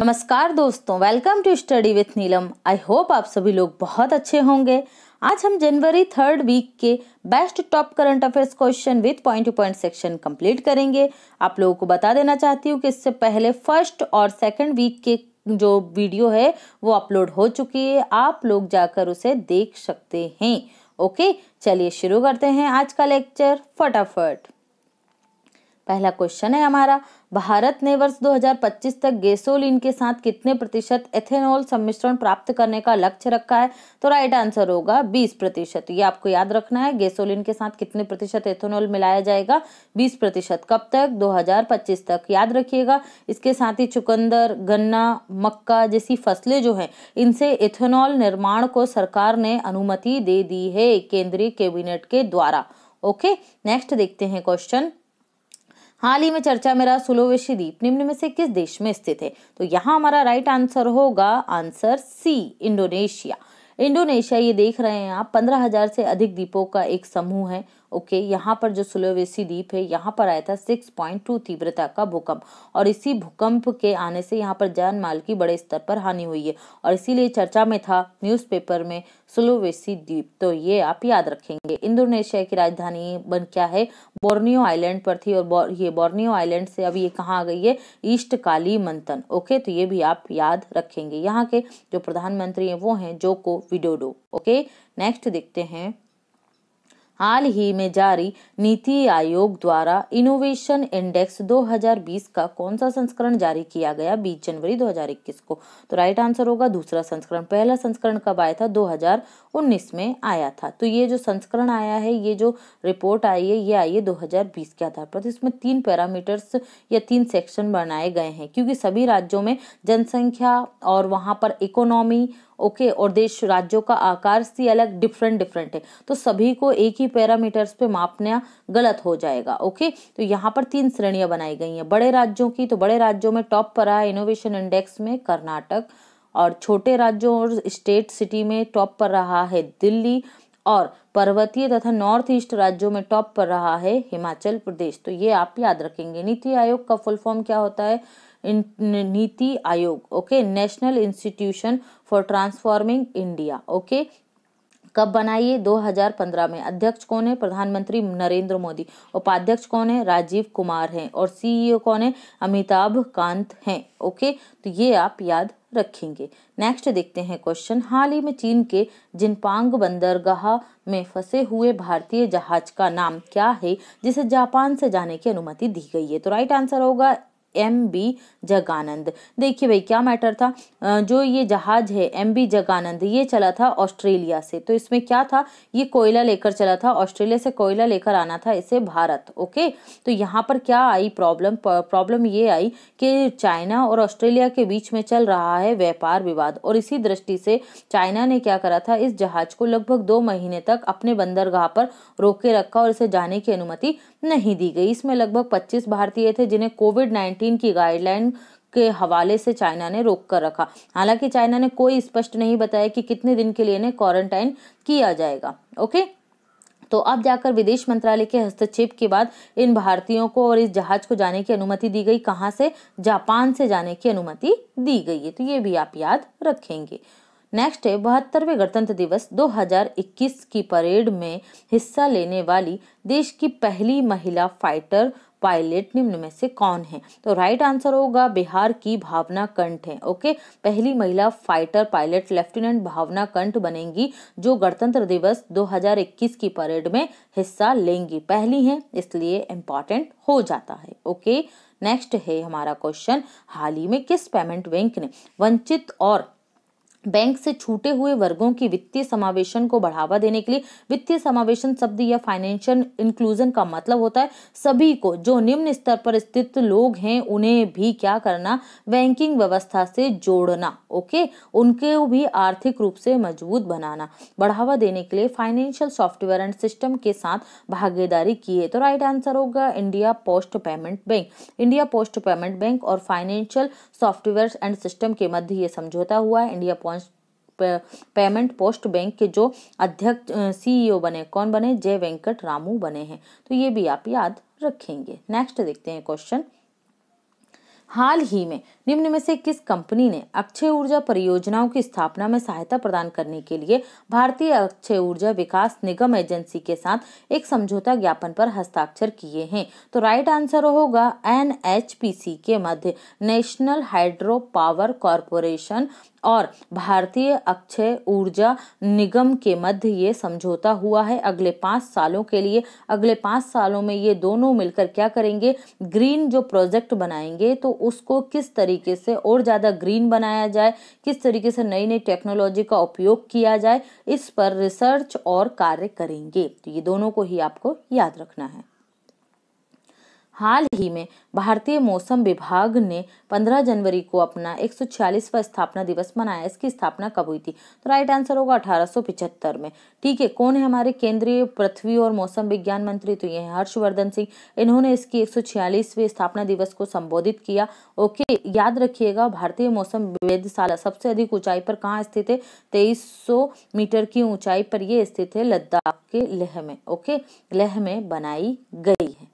नमस्कार दोस्तों welcome to study with Neelam I hope आप सभी लोग बहुत अच्छे होंगे आज हम जनवरी थर्ड वीक के best top current affairs question with point to point section complete करेंगे आप लोगों को बता देना चाहती हूँ कि इससे पहले फर्स्ट और सेकंड वीक के जो वीडियो है वो अपलोड हो चुकी है आप लोग जाकर उसे देख सकते हैं ओके चलिए शुरू करते हैं आज का लेक्चर फटाफट पहला क्वेश्चन है हमारा भारत ने वर्ष 2025 तक गैसोलीन के साथ कितने प्रतिशत एथेनॉल सम्मिश्रण प्राप्त करने का लक्ष्य रखा है तो राइट आंसर होगा 20 प्रतिशत ये आपको याद रखना है गैसोलीन के साथ कितने प्रतिशत एथेनॉल मिलाया जाएगा 20 प्रतिशत कब तक 2025 तक याद रखिएगा इसके साथ ही चुकंदर गन्ना मक्का जैसी फसलें जो हैं इनसे एथेनॉल निर्माण को सरकार ने अनुमति दे दी है केंद्रीय कैबिनेट के द्वारा ओके नेक्स्ट देखते हैं क्वेश्चन हाल ही में चर्चा में रहा सुलोवेशी द्वीप निम्न में से किस देश में स्थित है तो यहाँ हमारा राइट आंसर होगा आंसर सी इंडोनेशिया इंडोनेशिया ये देख रहे हैं आप पंद्रह हजार से अधिक द्वीपों का एक समूह है ओके okay, यहाँ पर जो सुलवेसी द्वीप है यहाँ पर आया था सिक्स पॉइंट टू तीव्रता का भूकंप और इसी भूकंप के आने से यहाँ पर जान माल की बड़े स्तर पर हानि हुई है और इसीलिए चर्चा में था न्यूज़पेपर में सुलवेसी द्वीप तो ये आप याद रखेंगे इंडोनेशिया की राजधानी बन क्या है बोर्नियो आइलैंड पर थी और बौर, ये बोर्नियो आइलैंड से अब ये कहाँ आ गई है ईस्ट काली मंथन ओके तो ये भी आप याद रखेंगे यहाँ के जो प्रधानमंत्री हैं वो हैं जोको विडोडो ओके नेक्स्ट देखते हैं हाल ही में जारी नीति आयोग द्वारा इनोवेशन इंडेक्स 2020 का कौन सा संस्करण जारी किया गया 20 जनवरी 2021 को तो राइट आंसर होगा दूसरा संस्करण पहला संस्करण कब आया था 2019 में आया था तो ये जो संस्करण आया है ये जो रिपोर्ट आई है ये आई है 2020 के आधार पर तो इसमें तीन पैरामीटर्स या तीन सेक्शन बनाए गए हैं क्योंकि सभी राज्यों में जनसंख्या और वहाँ पर इकोनॉमी ओके और देश राज्यों का आकार सी अलग डिफरेंट डिफरेंट है तो सभी को एक ही पैरामीटर्स पे मापना गलत हो जाएगा ओके तो यहाँ पर तीन श्रेणियां बनाई गई हैं बड़े राज्यों की तो बड़े राज्यों में टॉप पर रहा है इनोवेशन इंडेक्स में कर्नाटक और छोटे राज्यों और स्टेट सिटी में टॉप पर रहा है दिल्ली और पर्वतीय तथा नॉर्थ ईस्ट राज्यों में टॉप पर रहा है हिमाचल प्रदेश तो ये आप याद रखेंगे नीति आयोग का फुल फॉर्म क्या होता है NITI Aayog okay national institution for transforming India okay कब बनाइए 2015 में अध्यक्ष कौन है प्रधानमंत्री नरेंद्र मोदी उपाध्यक्ष कौन है राजीव कुमार हैं और सीईओ e कौन है अमिताभ कांत हैं ओके तो ये आप याद रखेंगे नेक्स्ट देखते हैं क्वेश्चन हाल ही में चीन के जिनपांग बंदरगाह में फंसे हुए भारतीय जहाज का नाम क्या है जिसे जापान से जाने की अनुमति दी गई है तो राइट आंसर होगा एम बी जगानंद देखिए भाई क्या मैटर था जो ये जहाज है एम बी जगानंद ये चला था ऑस्ट्रेलिया से तो इसमें क्या था ये कोयला लेकर चला था ऑस्ट्रेलिया से कोयला लेकर आना था इसे भारत ओके तो यहाँ पर क्या आई प्रॉब्लम प्रॉब्लम ये आई कि चाइना और ऑस्ट्रेलिया के बीच में चल रहा है व्यापार विवाद और इसी दृष्टि से चाइना ने क्या करा था इस जहाज को लगभग दो महीने तक अपने बंदरगाह पर रोके रखा और इसे जाने की अनुमति नहीं दी गई इसमें लगभग 25 भारतीय थे जिन्हें कोविड 19 की गाइडलाइन के हवाले से चाइना ने रोक कर रखा हालांकि चाइना ने कोई स्पष्ट नहीं बताया कि कितने दिन के लिए इन्हें क्वारंटाइन किया जाएगा ओके तो अब जाकर विदेश मंत्रालय के हस्तक्षेप के बाद इन भारतीयों को और इस जहाज को जाने की अनुमति दी गई कहाँ से जापान से जाने की अनुमति दी गई है तो ये भी आप याद रखेंगे नेक्स्ट है बहत्तरवें गणतंत्र दिवस 2021 की परेड में हिस्सा लेने वाली देश की पहली महिला फाइटर पायलट निम्न में से कौन है तो राइट आंसर होगा बिहार की भावना कंठ है ओके पहली महिला फाइटर पायलट लेफ्टिनेंट भावना कंठ बनेंगी जो गणतंत्र दिवस 2021 की परेड में हिस्सा लेंगी पहली है इसलिए इम्पॉर्टेंट हो जाता है ओके नेक्स्ट है हमारा क्वेश्चन हाल ही में किस पेमेंट बैंक ने वंचित और बैंक से छूटे हुए वर्गों की वित्तीय समावेशन को बढ़ावा देने के लिए वित्तीय समावेशन शब्द या फाइनेंशियल इंक्लूजन का मतलब होता है सभी को जो निम्न स्तर पर स्थित लोग हैं उन्हें भी क्या करना बैंकिंग व्यवस्था से जोड़ना ओके उनके भी आर्थिक रूप से मजबूत बनाना बढ़ावा देने के लिए फाइनेंशियल सॉफ्टवेयर एंड सिस्टम के साथ भागीदारी की है तो राइट आंसर होगा India post payment bank India post payment bank और फाइनेंशियल सॉफ्टवेयर एंड सिस्टम के मध्य ये समझौता हुआ है इंडिया पेमेंट पोस्ट बैंक के जो अध्यक्ष सीईओ e बने कौन बने जय वेंकट रामू बने हैं तो ये भी आप याद रखेंगे नेक्स्ट देखते हैं क्वेश्चन हाल ही में निम्न में से किस कंपनी ने अक्षय ऊर्जा परियोजनाओं की स्थापना में सहायता प्रदान करने के लिए भारतीय अक्षय ऊर्जा विकास निगम एजेंसी के साथ एक समझौता ज्ञापन पर हस्ताक्षर किए हैं तो राइट आंसर होगा एन के मध्य नेशनल हाइड्रो पावर कॉरपोरेशन और भारतीय अक्षय ऊर्जा निगम के मध्य ये समझौता हुआ है अगले पाँच सालों के लिए अगले पाँच सालों में ये दोनों मिलकर क्या करेंगे ग्रीन जो प्रोजेक्ट बनाएंगे तो उसको किस तरीके तरीके से और ज़्यादा ग्रीन बनाया जाए किस तरीके से नई नई टेक्नोलॉजी का उपयोग किया जाए इस पर रिसर्च और कार्य करेंगे तो ये दोनों को ही आपको याद रखना है हाल ही में भारतीय मौसम विभाग ने 15 जनवरी को अपना एक सौ स्थापना दिवस मनाया इसकी स्थापना कब हुई थी तो राइट आंसर होगा अठारह में ठीक है कौन है हमारे केंद्रीय पृथ्वी और मौसम विज्ञान मंत्री तो ये हैं हर्षवर्धन सिंह इन्होंने इसकी एक सौ स्थापना दिवस को संबोधित किया ओके याद रखिएगा भारतीय मौसम वेदशाला सबसे अधिक ऊंचाई पर कहाँ स्थित है तेईस मीटर की ऊंचाई पर यह स्थित है लद्दाख के लेह में ओके लेह में बनाई गई है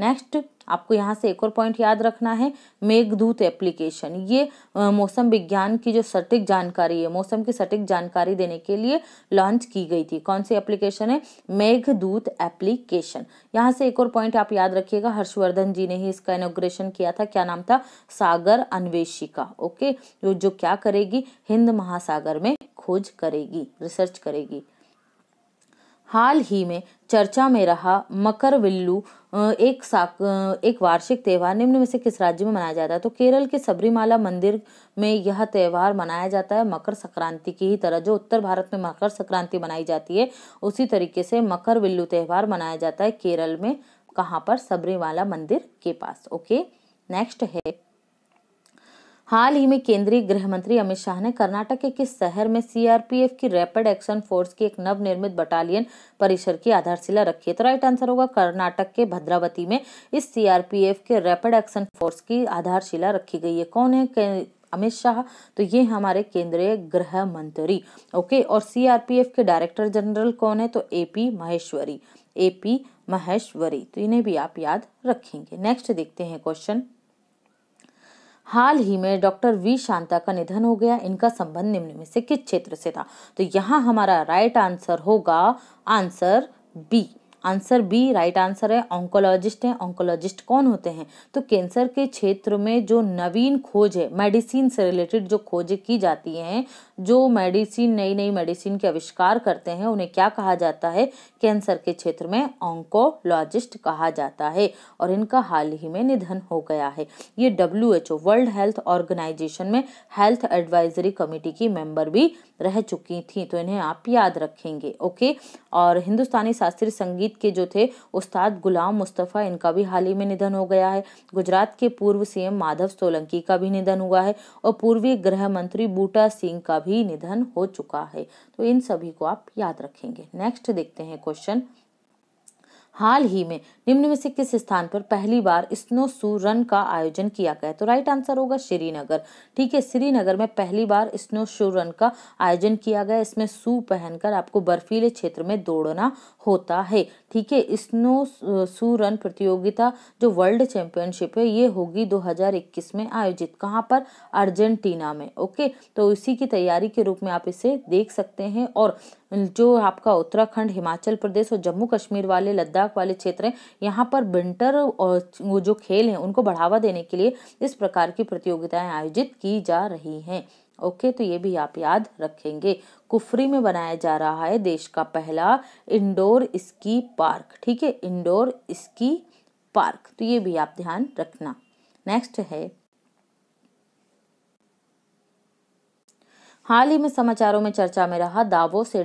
नेक्स्ट आपको यहाँ से एक और पॉइंट याद रखना है मेघदूत एप्लीकेशन ये मौसम विज्ञान की जो सटीक जानकारी है मौसम की सटीक जानकारी देने के लिए लॉन्च की गई थी कौन सी एप्लीकेशन है मेघदूत एप्लीकेशन यहाँ से एक और पॉइंट आप याद रखिएगा हर्षवर्धन जी ने ही इसका इनोग्रेशन किया था क्या नाम था सागर अन्वेषिका ओके जो जो क्या करेगी हिंद महासागर में खोज करेगी रिसर्च करेगी हाल ही में चर्चा में रहा मकरविल्लू एक साक एक वार्षिक त्यौहार निम्न में से किस राज्य में मनाया जाता है तो केरल के सबरीमाला मंदिर में यह त्यौहार मनाया जाता है मकर संक्रांति की ही तरह जो उत्तर भारत में मकर संक्रांति मनाई जाती है उसी तरीके से मकरविल्लू त्यौहार मनाया जाता है केरल में कहाँ पर सबरीमाला मंदिर के पास ओके नेक्स्ट है हाल ही में केंद्रीय गृह मंत्री अमित शाह ने कर्नाटक के किस शहर में सीआरपीएफ की रैपिड एक्शन फोर्स की एक नवनिर्मित बटालियन परिसर की आधारशिला रखी है तो राइट आंसर होगा कर्नाटक के भद्रावती में इस सीआरपीएफ के रैपिड एक्शन फोर्स की आधारशिला रखी गई है कौन है अमित शाह तो ये हमारे केंद्रीय गृह मंत्री ओके और सीआरपीएफ के डायरेक्टर जनरल कौन है तो एपी महेश्वरी एपी महेश्वरी तो इन्हें भी आप याद रखेंगे नेक्स्ट देखते हैं क्वेश्चन हाल ही में डॉक्टर वी शांता का निधन हो गया इनका संबंध निम्न में से किस क्षेत्र से था तो यहाँ हमारा राइट आंसर होगा answer B answer B right answer है ऑन्कोलॉजिस्ट हैं ऑन्कोलॉजिस्ट कौन होते हैं तो कैंसर के क्षेत्र में जो नवीन खोज है मेडिसिन से रिलेटेड जो खोजें की जाती हैं जो मेडिसिन नई नई मेडिसिन के आविष्कार करते हैं उन्हें क्या कहा जाता है कैंसर के क्षेत्र में ऑंकोलॉजिस्ट कहा जाता है और इनका हाल ही में निधन हो गया है ये W H O world health organization में हेल्थ एडवाइजरी कमेटी की मेंबर भी रह चुकी थी तो इन्हें आप याद रखेंगे ओके और हिंदुस्तानी शास्त्रीय संगीत के जो थे उस्ताद गुलाम मुस्तफ़ा इनका भी हाल ही में निधन हो गया है गुजरात के पूर्व सीएम माधव सोलंकी का भी निधन हुआ है और पूर्वी गृह मंत्री बूटा सिंह का भी भी निधन हो चुका है तो इन सभी को आप याद रखेंगे नेक्स्ट देखते हैं क्वेश्चन हाल ही में निम्न में से किस स्थान पर पहली बार स्नो सू रन का आयोजन किया गया तो राइट आंसर होगा श्रीनगर ठीक है श्रीनगर में पहली बार स्नो शू रन का आयोजन किया गया इसमें सू पहनकर आपको बर्फीले क्षेत्र में दौड़ना होता है ठीक है स्नो सू रन प्रतियोगिता जो वर्ल्ड चैंपियनशिप है ये होगी 2021 में आयोजित कहाँ पर अर्जेंटीना में ओके तो इसी की तैयारी के रूप में आप इसे देख सकते हैं और जो आपका उत्तराखंड हिमाचल प्रदेश और जम्मू कश्मीर वाले लद्दाख वाले क्षेत्र हैं यहाँ पर विंटर और जो खेल हैं उनको बढ़ावा देने के लिए इस प्रकार की प्रतियोगिताएं आयोजित की जा रही हैं ओके तो ये भी आप याद रखेंगे कुफरी में बनाया जा रहा है देश का पहला इंडोर स्की पार्क ठीक है इंडोर स्की पार्क तो ये भी आप ध्यान रखना नेक्स्ट है हाल ही में समाचारों में चर्चा में रहा दावो से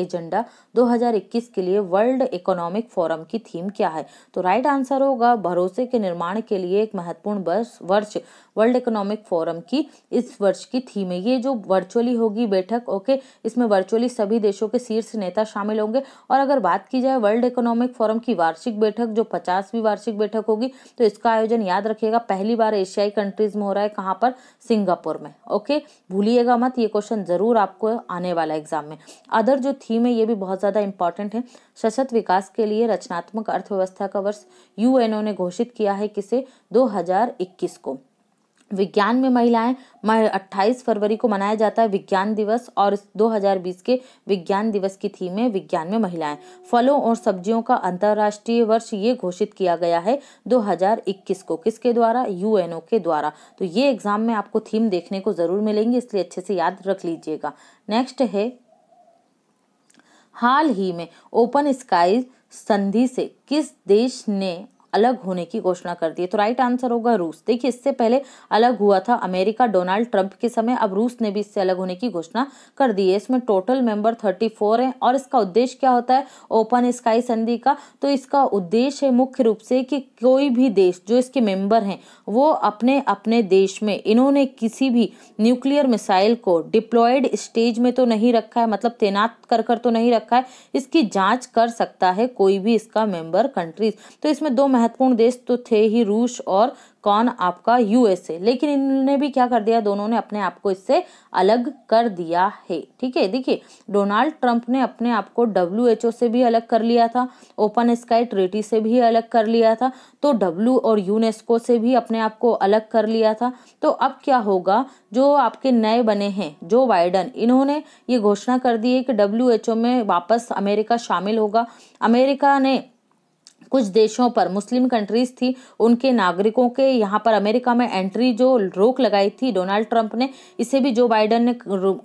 एजेंडा 2021 के लिए वर्ल्ड इकोनॉमिक फोरम की थीम क्या है तो राइट आंसर होगा भरोसे के निर्माण के लिए एक महत्वपूर्ण वर्ष वर्ल्ड इकोनॉमिक फोरम की इस वर्ष की थीम है ये जो वर्चुअली होगी बैठक ओके इसमें वर्चुअली सभी देशों के शीर्ष नेता शामिल होंगे और अगर बात की जाए वर्ल्ड इकोनॉमिक फोरम की वार्षिक बैठक जो पचासवीं वार्षिक बैठक होगी तो इसका आयोजन याद रखिएगा पहली बार एशियाई कंट्रीज में हो रहा है कहाँ पर सिंगापुर में ओके भूलिएगा मत ये क्वेश्चन जरूर आपको आने वाला एग्जाम में अदर जो थीम है ये भी बहुत ज़्यादा इंपॉर्टेंट है सशक्त विकास के लिए रचनात्मक अर्थव्यवस्था का वर्ष यूएनओ ने घोषित किया है किसे 2021 को विज्ञान में महिलाएं मैं 28 फरवरी को मनाया जाता है विज्ञान दिवस और 2020 के विज्ञान दिवस की थीम है विज्ञान में महिलाएं फलों और सब्जियों का अंतरराष्ट्रीय वर्ष ये घोषित किया गया है 2021 को किसके द्वारा यूएनओ के द्वारा तो ये एग्जाम में आपको थीम देखने को ज़रूर मिलेंगी इसलिए अच्छे से याद रख लीजिएगा नेक्स्ट है हाल ही में ओपन स्काई संधि से किस देश ने अलग होने की घोषणा कर दी है तो राइट आंसर होगा रूस देखिए इससे पहले अलग हुआ था अमेरिका डोनाल्ड ट्रंप के समय अब रूस ने भी इससे अलग होने की घोषणा कर दी है इसमें टोटल मेंबर थर्टी फोर है और इसका उद्देश्य क्या होता है ओपन स्काई संधि का तो इसका उद्देश्य है मुख्य रूप से कि कोई भी देश जो इसके मेंबर हैं वो अपने अपने देश में इन्होंने किसी भी न्यूक्लियर मिसाइल को डिप्लॉयड स्टेज में तो नहीं रखा है मतलब तैनात कर कर तो नहीं रखा है इसकी जाँच कर सकता है कोई भी इसका मेंबर कंट्रीज तो इसमें दो महत्वपूर्ण देश तो थे ही रूस और कौन आपका यूएसए लेकिन इन्होंने भी क्या कर दिया दोनों ने अपने आप को इससे अलग कर दिया है ठीक है देखिए डोनाल्ड ट्रंप ने अपने आप को डब्ल्यू से भी अलग कर लिया था ओपन स्काई ट्रेटी से भी अलग कर लिया था तो डब्ल्यू और यूनेस्को से भी अपने आप को अलग कर लिया था तो अब क्या होगा जो आपके नए बने हैं जो बाइडन इन्होंने ये घोषणा कर दी है कि डब्ल्यू में वापस अमेरिका शामिल होगा अमेरिका ने कुछ देशों पर मुस्लिम कंट्रीज थी उनके नागरिकों के यहाँ पर अमेरिका में एंट्री जो रोक लगाई थी डोनाल्ड ट्रंप ने इसे भी जो बाइडन ने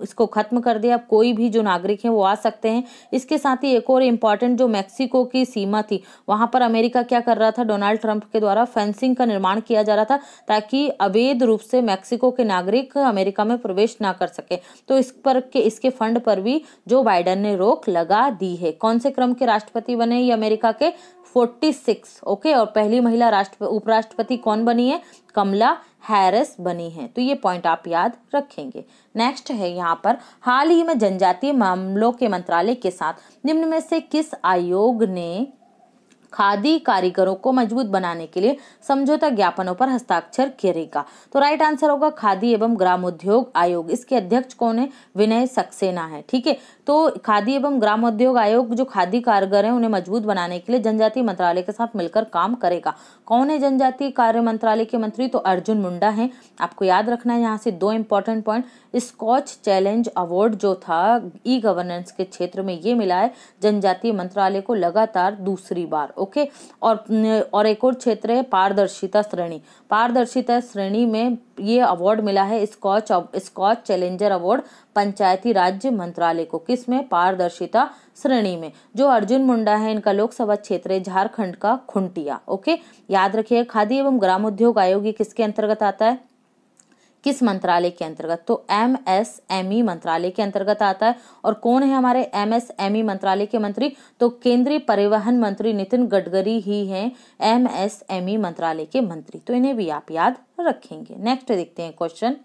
इसको ख़त्म कर दिया अब कोई भी जो नागरिक है वो आ सकते हैं इसके साथ ही एक और इम्पॉर्टेंट जो मैक्सिको की सीमा थी वहाँ पर अमेरिका क्या कर रहा था डोनाल्ड ट्रंप के द्वारा फेंसिंग का निर्माण किया जा रहा था ताकि अवैध रूप से मैक्सिको के नागरिक अमेरिका में प्रवेश ना कर सके तो इस पर के इसके फंड पर भी जो बाइडन ने रोक लगा दी है कौन से क्रम के राष्ट्रपति बने ये अमेरिका के फोर्थ 46 ओके और पहली महिला राष्ट्र उपराष्ट्रपति कौन बनी है कमला हैरिस बनी है तो ये पॉइंट आप याद रखेंगे नेक्स्ट है यहाँ पर हाल ही में जनजातीय मामलों के मंत्रालय के साथ निम्न में से किस आयोग ने खादी कारीगरों को मजबूत बनाने के लिए समझौता ज्ञापनों पर हस्ताक्षर करेगा तो राइट आंसर होगा खादी एवं ग्रामोद्योग आयोग इसके अध्यक्ष कौन है विनय सक्सेना है ठीक है तो खादी एवं ग्रामोद्योग आयोग जो खादी कारगर है उन्हें मजबूत बनाने के लिए जनजातीय मंत्रालय के साथ मिलकर काम करेगा कौन है जनजातीय कार्य मंत्रालय के मंत्री तो अर्जुन मुंडा हैं आपको याद रखना है यहाँ से दो important point Scotch challenge award जो था ई गवर्नेंस के क्षेत्र में ये मिला है जनजातीय मंत्रालय को लगातार दूसरी बार ओके और और एक और क्षेत्र है पारदर्शिता श्रेणी पारदर्शिता श्रेणी में ये अवार्ड मिला है स्कॉच स्कॉच चैलेंजर अवार्ड पंचायती राज्य मंत्रालय को किस में पारदर्शिता श्रेणी में जो अर्जुन मुंडा है इनका लोकसभा क्षेत्र है झारखंड का खुंटिया ओके याद रखिए खादी एवं ग्रामोद्योग आयोग किसके अंतर्गत आता है किस मंत्रालय के अंतर्गत तो एम एस एम ई मंत्रालय के अंतर्गत आता है और कौन है हमारे एम एस एम ई मंत्रालय के मंत्री तो केंद्रीय परिवहन मंत्री नितिन गडकरी ही हैं एम एस एम ई मंत्रालय के मंत्री तो इन्हें भी आप याद रखेंगे नेक्स्ट देखते हैं क्वेश्चन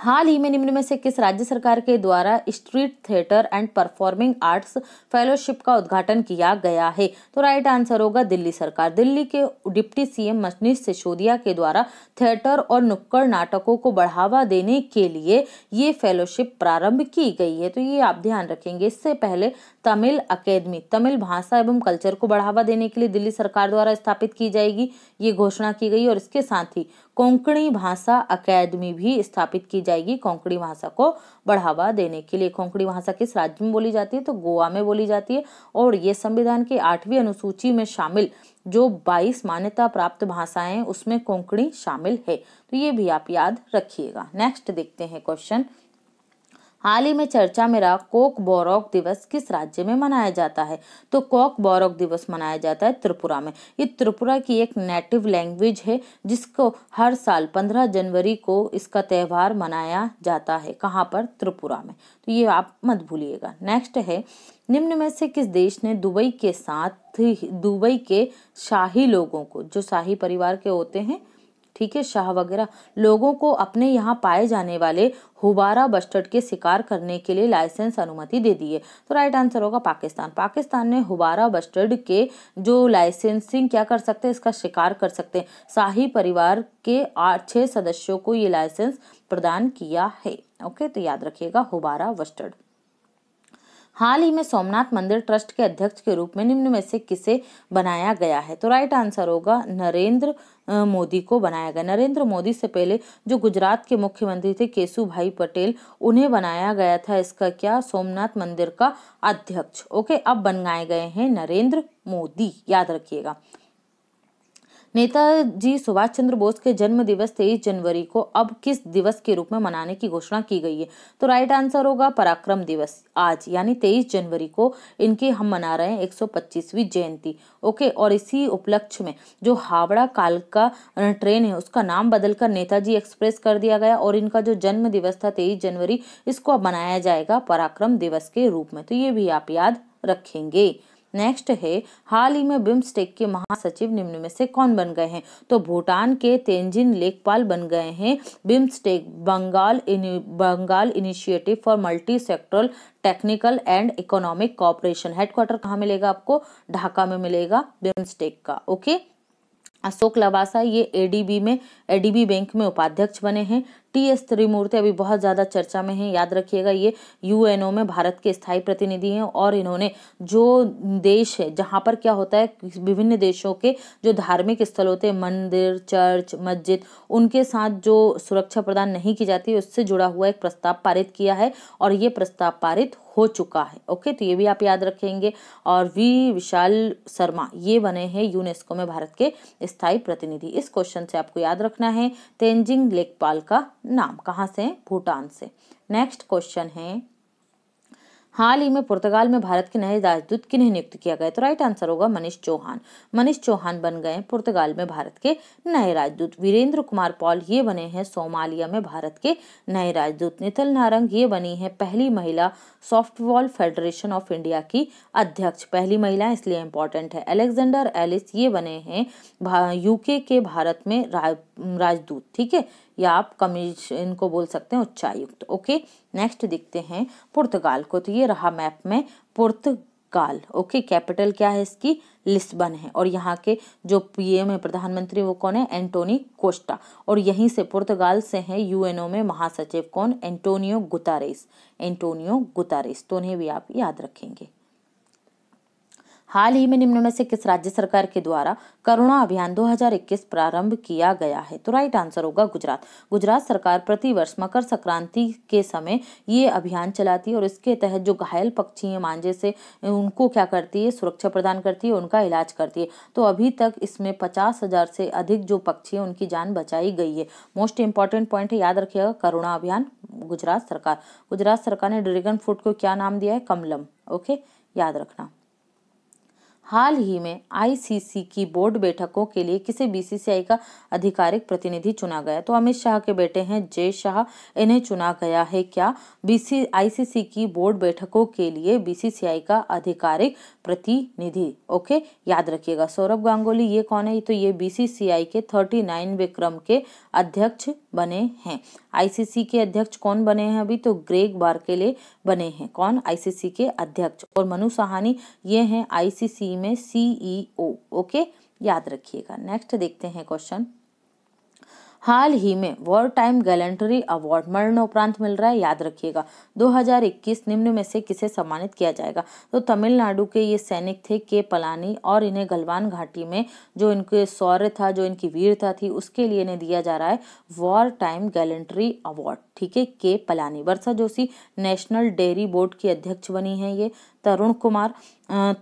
हाल ही में निम्न में से किस राज्य सरकार के द्वारा street theatre and performing arts fellowship का उद्घाटन किया गया है तो राइट आंसर होगा दिल्ली सरकार दिल्ली के डिप्टी सीएम मनीष सिसोदिया के द्वारा थिएटर और नुक्कड़ नाटकों को बढ़ावा देने के लिए ये फेलोशिप प्रारंभ की गई है तो ये आप ध्यान रखेंगे इससे पहले तमिल अकेदमी तमिल भाषा एवं कल्चर को बढ़ावा देने के लिए दिल्ली सरकार द्वारा स्थापित की जाएगी ये घोषणा की गई और इसके साथ ही कोंकणी भाषा अकेदमी भी स्थापित की जाएगी कोंकणी भाषा को बढ़ावा देने के लिए कोंकणी भाषा किस राज्य में बोली जाती है तो गोवा में बोली जाती है और ये संविधान की आठवीं अनुसूची में शामिल जो 22 मान्यता प्राप्त भाषाएं उसमें कोंकणी शामिल है तो ये भी आप याद रखिएगा नेक्स्ट देखते हैं क्वेश्चन हाल ही में चर्चा में रहा कोक बोरोक दिवस किस राज्य में मनाया जाता है तो कोक बोरोक दिवस मनाया जाता है त्रिपुरा में ये त्रिपुरा की एक नेटिव लैंग्वेज है जिसको हर साल 15 जनवरी को इसका त्यौहार मनाया जाता है कहाँ पर त्रिपुरा में तो ये आप मत भूलिएगा नेक्स्ट है निम्न में से किस देश ने दुबई के साथ दुबई के शाही लोगों को जो शाही परिवार के होते हैं ठीक है शाह वगैरह लोगों को अपने यहाँ पाए जाने वाले हुबारा बस्टर्ड के शिकार करने के लिए लाइसेंस अनुमति दे दी है तो राइट आंसर होगा पाकिस्तान पाकिस्तान ने हुबारा बस्टर्ड के जो लाइसेंसिंग क्या कर सकते हैं इसका शिकार कर सकते हैं शाही परिवार के आठ छः सदस्यों को ये लाइसेंस प्रदान किया है ओके तो याद रखिएगा हुबारा बस्टर्ड हाल ही में सोमनाथ मंदिर ट्रस्ट के अध्यक्ष के रूप में निम्न में से किसे बनाया गया है तो राइट आंसर होगा नरेंद्र मोदी को बनाया गया नरेंद्र मोदी से पहले जो गुजरात के मुख्यमंत्री थे केशु भाई पटेल उन्हें बनाया गया था इसका क्या सोमनाथ मंदिर का अध्यक्ष ओके अब बनाए गए हैं नरेंद्र मोदी याद रखिएगा नेताजी सुभाष चंद्र बोस के जन्म दिवस तेईस जनवरी को अब किस दिवस के रूप में मनाने की घोषणा की गई है तो राइट आंसर होगा पराक्रम दिवस आज यानी तेईस जनवरी को इनके हम मना रहे हैं एक जयंती ओके और इसी उपलक्ष्य में जो हावड़ा काल का ट्रेन है उसका नाम बदलकर नेताजी एक्सप्रेस कर दिया गया और इनका जो जन्म दिवस था तेईस जनवरी इसको अब मनाया जाएगा पराक्रम दिवस के रूप में तो ये भी आप याद रखेंगे नेक्स्ट है हाल ही में बिम्स्टेक के महासचिव निम्न में से कौन बन गए हैं तो भूटान के तेंजिन लेखपाल बन गए हैं बिम्स्टेक बंगाल इनि, Bengal initiative for multi sectoral technical and economic cooperation headquarter कहाँ मिलेगा आपको ढाका में मिलेगा बिम्स्टेक का ओके अशोक लवासा ये एडीबी में एडीबी बैंक में उपाध्यक्ष बने हैं टी एस त्रिमूर्ति अभी बहुत ज़्यादा चर्चा में हैं याद रखिएगा ये यूएनओ में भारत के स्थायी प्रतिनिधि हैं और इन्होंने जो देश है जहाँ पर क्या होता है विभिन्न देशों के जो धार्मिक स्थल होते हैं मंदिर चर्च मस्जिद उनके साथ जो सुरक्षा प्रदान नहीं की जाती उससे जुड़ा हुआ एक प्रस्ताव पारित किया है और ये प्रस्ताव पारित हो चुका है ओके तो ये भी आप याद रखेंगे और वी विशाल शर्मा ये बने हैं यूनेस्को में भारत के स्थायी प्रतिनिधि इस क्वेश्चन से आपको याद रखना है तेंजिंग लेखपाल का नाम कहाँ से भूटान से नेक्स्ट क्वेश्चन है हाल ही में पुर्तगाल में भारत के नए राजदूत किन्हें नियुक्त किया गया तो राइट आंसर होगा मनीष चौहान मनीष चौहान बन गए पुर्तगाल में भारत के नए राजदूत वीरेंद्र कुमार पॉल ये बने हैं सोमालिया में भारत के नए राजदूत नितल नारंग ये बनी है पहली महिला सॉफ्टबॉल फेडरेशन ऑफ इंडिया की अध्यक्ष पहली महिला इसलिए इम्पोर्टेंट है अलेक्जेंडर एलिस ये बने हैं यूके के भारत में राजदूत ठीक है या आप कमीज इनको बोल सकते हैं उच्चायुक्त ओके नेक्स्ट देखते हैं पुर्तगाल को तो ये रहा मैप में पुर्तगाल ओके कैपिटल क्या है इसकी लिस्बन है और यहाँ के जो पीएम है प्रधानमंत्री वो कौन है एंटोनी कोस्टा और यहीं से पुर्तगाल से हैं यूएनओ में महासचिव कौन एंटोनियो गुतारेस एंटोनियो गुतारेस तो उन्हें भी आप याद रखेंगे हाल ही में निम्न में से किस राज्य सरकार के द्वारा करुणा अभियान 2021 प्रारंभ किया गया है तो राइट आंसर होगा गुजरात गुजरात सरकार प्रतिवर्ष मकर संक्रांति के समय ये अभियान चलाती है और इसके तहत जो घायल पक्षी हैं मांझे से उनको क्या करती है सुरक्षा प्रदान करती है उनका इलाज करती है तो अभी तक इसमें पचास हजार से अधिक जो पक्षी है उनकी जान बचाई गई है मोस्ट इंपॉर्टेंट पॉइंट है याद रखिएगा करुणा अभियान गुजरात सरकार गुजरात सरकार ने ड्रेगन फ्रूट को क्या नाम दिया है कमलम ओके याद रखना हाल ही में आईसीसी की बोर्ड बैठकों के लिए किसे बीसीसीआई का आधिकारिक प्रतिनिधि चुना गया तो अमित शाह के बेटे हैं जय शाह इन्हें चुना गया है क्या बीसी आईसीसी की बोर्ड बैठकों के लिए बीसीसीआई का आधिकारिक प्रतिनिधि ओके याद रखिएगा सौरभ गांगुली ये कौन है तो ये बीसीसीआई के थर्टी नाइन विक्रम के अध्यक्ष बने हैं आईसीसी के अध्यक्ष कौन बने हैं अभी तो ग्रेग बार के लिए बने हैं कौन आईसीसी के अध्यक्ष और मनु सहानी ये हैं आईसीसी में सीईओ e ओके याद रखिएगा नेक्स्ट देखते हैं क्वेश्चन हाल ही में वॉर टाइम गैलेंटरी अवार्ड मरणोपरांत मिल रहा है याद रखिएगा 2021 निम्न में से किसे सम्मानित किया जाएगा तो तमिलनाडु के ये सैनिक थे के पलानी और इन्हें गलवान घाटी में जो इनके शौर्य था जो इनकी वीरता थी उसके लिए इन्हें दिया जा रहा है वॉर टाइम गैलेंट्री अवार्ड ठीक है के पलानी Varsha Joshi national dairy board की अध्यक्ष बनी है ये तरुण कुमार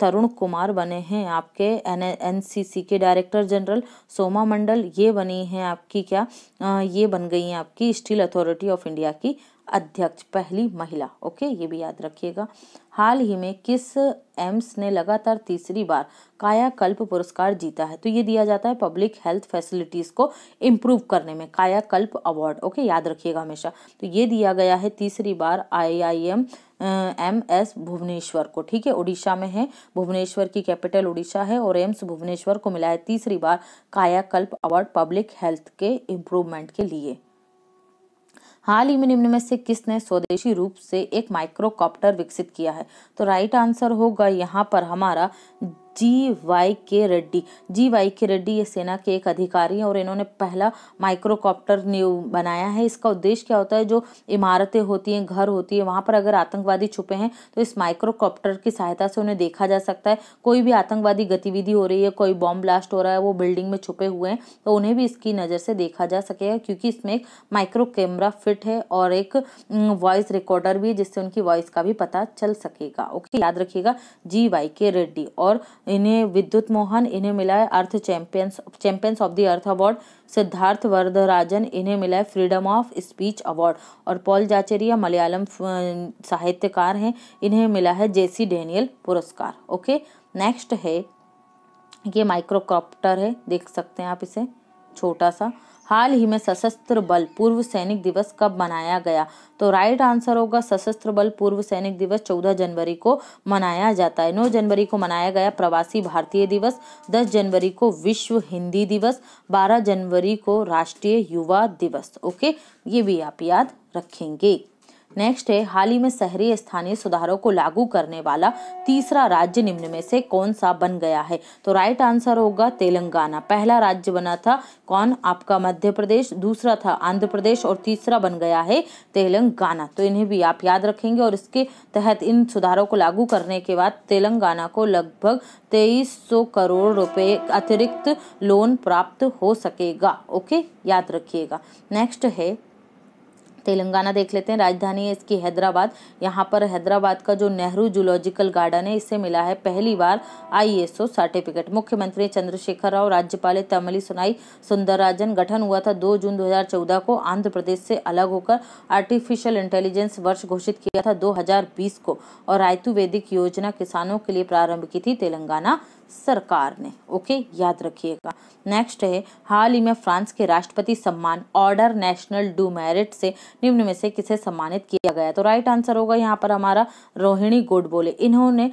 तरुण कुमार बने हैं आपके एन एन सी सी के डायरेक्टर जनरल सोमा मंडल ये बनी हैं आपकी क्या ये बन गई हैं आपकी स्टील अथॉरिटी ऑफ इंडिया की अध्यक्ष पहली महिला ओके ये भी याद रखिएगा हाल ही में किस एम्स ने लगातार तीसरी बार कायाकल्प पुरस्कार जीता है तो ये दिया जाता है पब्लिक हेल्थ फैसिलिटीज़ को इम्प्रूव करने में कायाकल्प अवार्ड ओके याद रखिएगा हमेशा तो ये दिया गया है तीसरी बार I I M M S Bhubaneswar को ठीक है उड़ीसा में है भुवनेश्वर की कैपिटल उड़ीसा है और एम्स भुवनेश्वर को मिला है तीसरी बार कायाकल्प अवार्ड पब्लिक हेल्थ के इम्प्रूवमेंट के लिए हाल ही में निम्न में से किसने स्वदेशी रूप से एक माइक्रोकॉप्टर विकसित किया है तो राइट आंसर होगा यहाँ पर हमारा जी वाई के रेड्डी जी वाई के रेड्डी ये सेना के एक अधिकारी हैं और इन्होंने पहला माइक्रोकॉप्टर न्यू बनाया है इसका उद्देश्य क्या होता है जो इमारतें होती हैं घर होती है वहाँ पर अगर आतंकवादी छुपे हैं तो इस माइक्रोकॉप्टर की सहायता से उन्हें देखा जा सकता है कोई भी आतंकवादी गतिविधि हो रही है कोई बॉम्ब ब्लास्ट हो रहा है वो बिल्डिंग में छुपे हुए हैं तो उन्हें भी इसकी नज़र से देखा जा सकेगा क्योंकि इसमें एक माइक्रो कैमरा फिट है और एक वॉइस रिकॉर्डर भी जिससे उनकी वॉइस का भी पता चल सकेगा ओके याद रखिएगा जी वाई के रेड्डी और इन्हें विद्युत मोहन इन्हें मिला है अर्थ champions champions of the earth award Siddharth वर्धराजन इन्हें मिला है फ्रीडम ऑफ स्पीच अवार्ड और पॉल जाचेरिया मलयालम साहित्यकार हैं इन्हें मिला है जेसी डेनियल पुरस्कार ओके नेक्स्ट है ये माइक्रोकॉप्टर है देख सकते हैं आप इसे छोटा सा हाल ही में सशस्त्र बल पूर्व सैनिक दिवस कब मनाया गया तो राइट आंसर होगा सशस्त्र बल पूर्व सैनिक दिवस 14 जनवरी को मनाया जाता है 9 जनवरी को मनाया गया प्रवासी भारतीय दिवस 10 जनवरी को विश्व हिंदी दिवस 12 जनवरी को राष्ट्रीय युवा दिवस ओके ये भी आप याद रखेंगे नेक्स्ट है हाल ही में शहरी स्थानीय सुधारों को लागू करने वाला तीसरा राज्य निम्न में से कौन सा बन गया है तो राइट आंसर होगा तेलंगाना पहला राज्य बना था कौन आपका मध्य प्रदेश दूसरा था आंध्र प्रदेश और तीसरा बन गया है तेलंगाना तो इन्हें भी आप याद रखेंगे और इसके तहत इन सुधारों को लागू करने के बाद तेलंगाना को लगभग तेईस करोड़ रुपए अतिरिक्त लोन प्राप्त हो सकेगा ओके याद रखिएगा नेक्स्ट है तेलंगाना देख लेते हैं राजधानी है इसकी हैदराबाद यहाँ पर हैदराबाद का जो नेहरू जूलॉजिकल गार्डन है इससे मिला है पहली बार आईएसओ सर्टिफिकेट मुख्यमंत्री चंद्रशेखर राव राज्यपाल तमिली सुनाई राजन गठन हुआ था दो जून 2014 को आंध्र प्रदेश से अलग होकर आर्टिफिशियल इंटेलिजेंस वर्ष घोषित किया था दो को और रायतु वैदिक योजना किसानों के लिए प्रारंभ की थी तेलंगाना सरकार ने ओके याद रखिएगा नेक्स्ट है हाल ही में फ्रांस के राष्ट्रपति सम्मान ऑर्डर नेशनल डू मेरिट से निम्न में से किसे सम्मानित किया गया तो राइट आंसर होगा यहाँ पर हमारा रोहिणी गोड बोले इन्होंने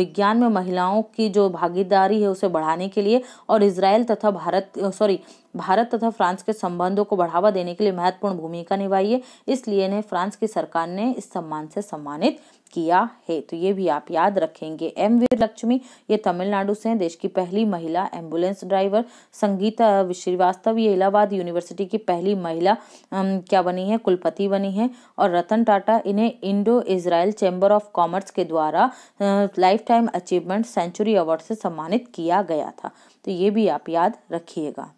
विज्ञान में महिलाओं की जो भागीदारी है उसे बढ़ाने के लिए और इसराइल तथा भारत सॉरी भारत तथा फ्रांस के संबंधों को बढ़ावा देने के लिए महत्वपूर्ण भूमिका निभाई है इसलिए इन्हें फ्रांस की सरकार ने इस सम्मान से सम्मानित किया है तो ये भी आप याद रखेंगे एम वीर लक्ष्मी ये तमिलनाडु से हैं देश की पहली महिला एम्बुलेंस ड्राइवर संगीता श्रीवास्तव ये इलाहाबाद यूनिवर्सिटी की पहली महिला क्या बनी है कुलपति बनी है और रतन टाटा इन्हें Indo Israel chamber of commerce के द्वारा life time achievement century award से सम्मानित किया गया था तो ये भी आप याद रखिएगा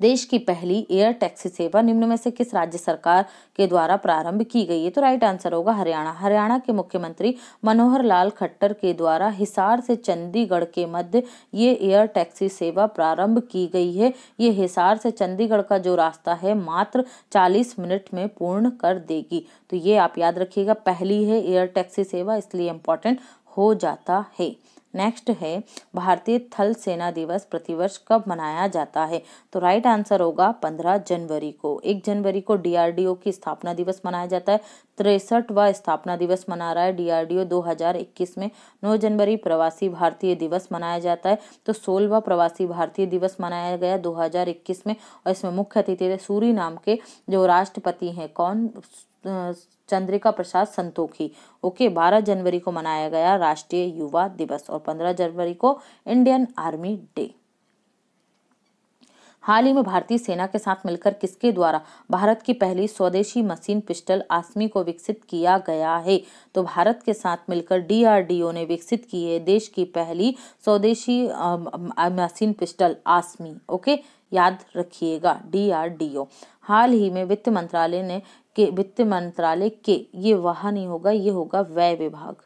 देश की पहली एयर टैक्सी सेवा निम्न में से किस राज्य सरकार के द्वारा प्रारंभ की गई है तो राइट आंसर होगा हरियाणा हरियाणा के मुख्यमंत्री मनोहर लाल खट्टर के द्वारा हिसार से चंडीगढ़ के मध्य ये एयर टैक्सी सेवा प्रारंभ की गई है ये हिसार से चंडीगढ़ का जो रास्ता है मात्र चालीस मिनट में पूर्ण कर देगी तो ये आप याद रखिएगा पहली है एयर टैक्सी सेवा इसलिए इंपॉर्टेंट हो जाता है नेक्स्ट है भारतीय थल सेना दिवस प्रतिवर्ष कब मनाया जाता है तो राइट आंसर होगा पंद्रह जनवरी को एक जनवरी को डीआरडीओ की स्थापना दिवस मनाया जाता है तिरसठवा स्थापना दिवस मना रहा है डीआरडीओ 2021 में 9 जनवरी प्रवासी भारतीय दिवस मनाया जाता है तो सोलवा प्रवासी भारतीय दिवस मनाया गया दो में और इसमें मुख्य अतिथि सूरी नाम के जो राष्ट्रपति हैं कौन चंद्रिका प्रसाद संतोखी ओके बारह जनवरी को मनाया गया राष्ट्रीय युवा दिवस और पंद्रह जनवरी को इंडियन आर्मी डे हाल ही में भारतीय सेना के साथ मिलकर किसके द्वारा भारत की पहली स्वदेशी मशीन पिस्टल आसमी को विकसित किया गया है तो भारत के साथ मिलकर डीआरडीओ ने विकसित की है देश की पहली स्वदेशी मशीन पिस्टल आसमी ओके याद रखिएगा डीआरडीओ हाल ही में वित्त मंत्रालय ने के वित्त मंत्रालय के ये वह नहीं होगा ये होगा व्यय विभाग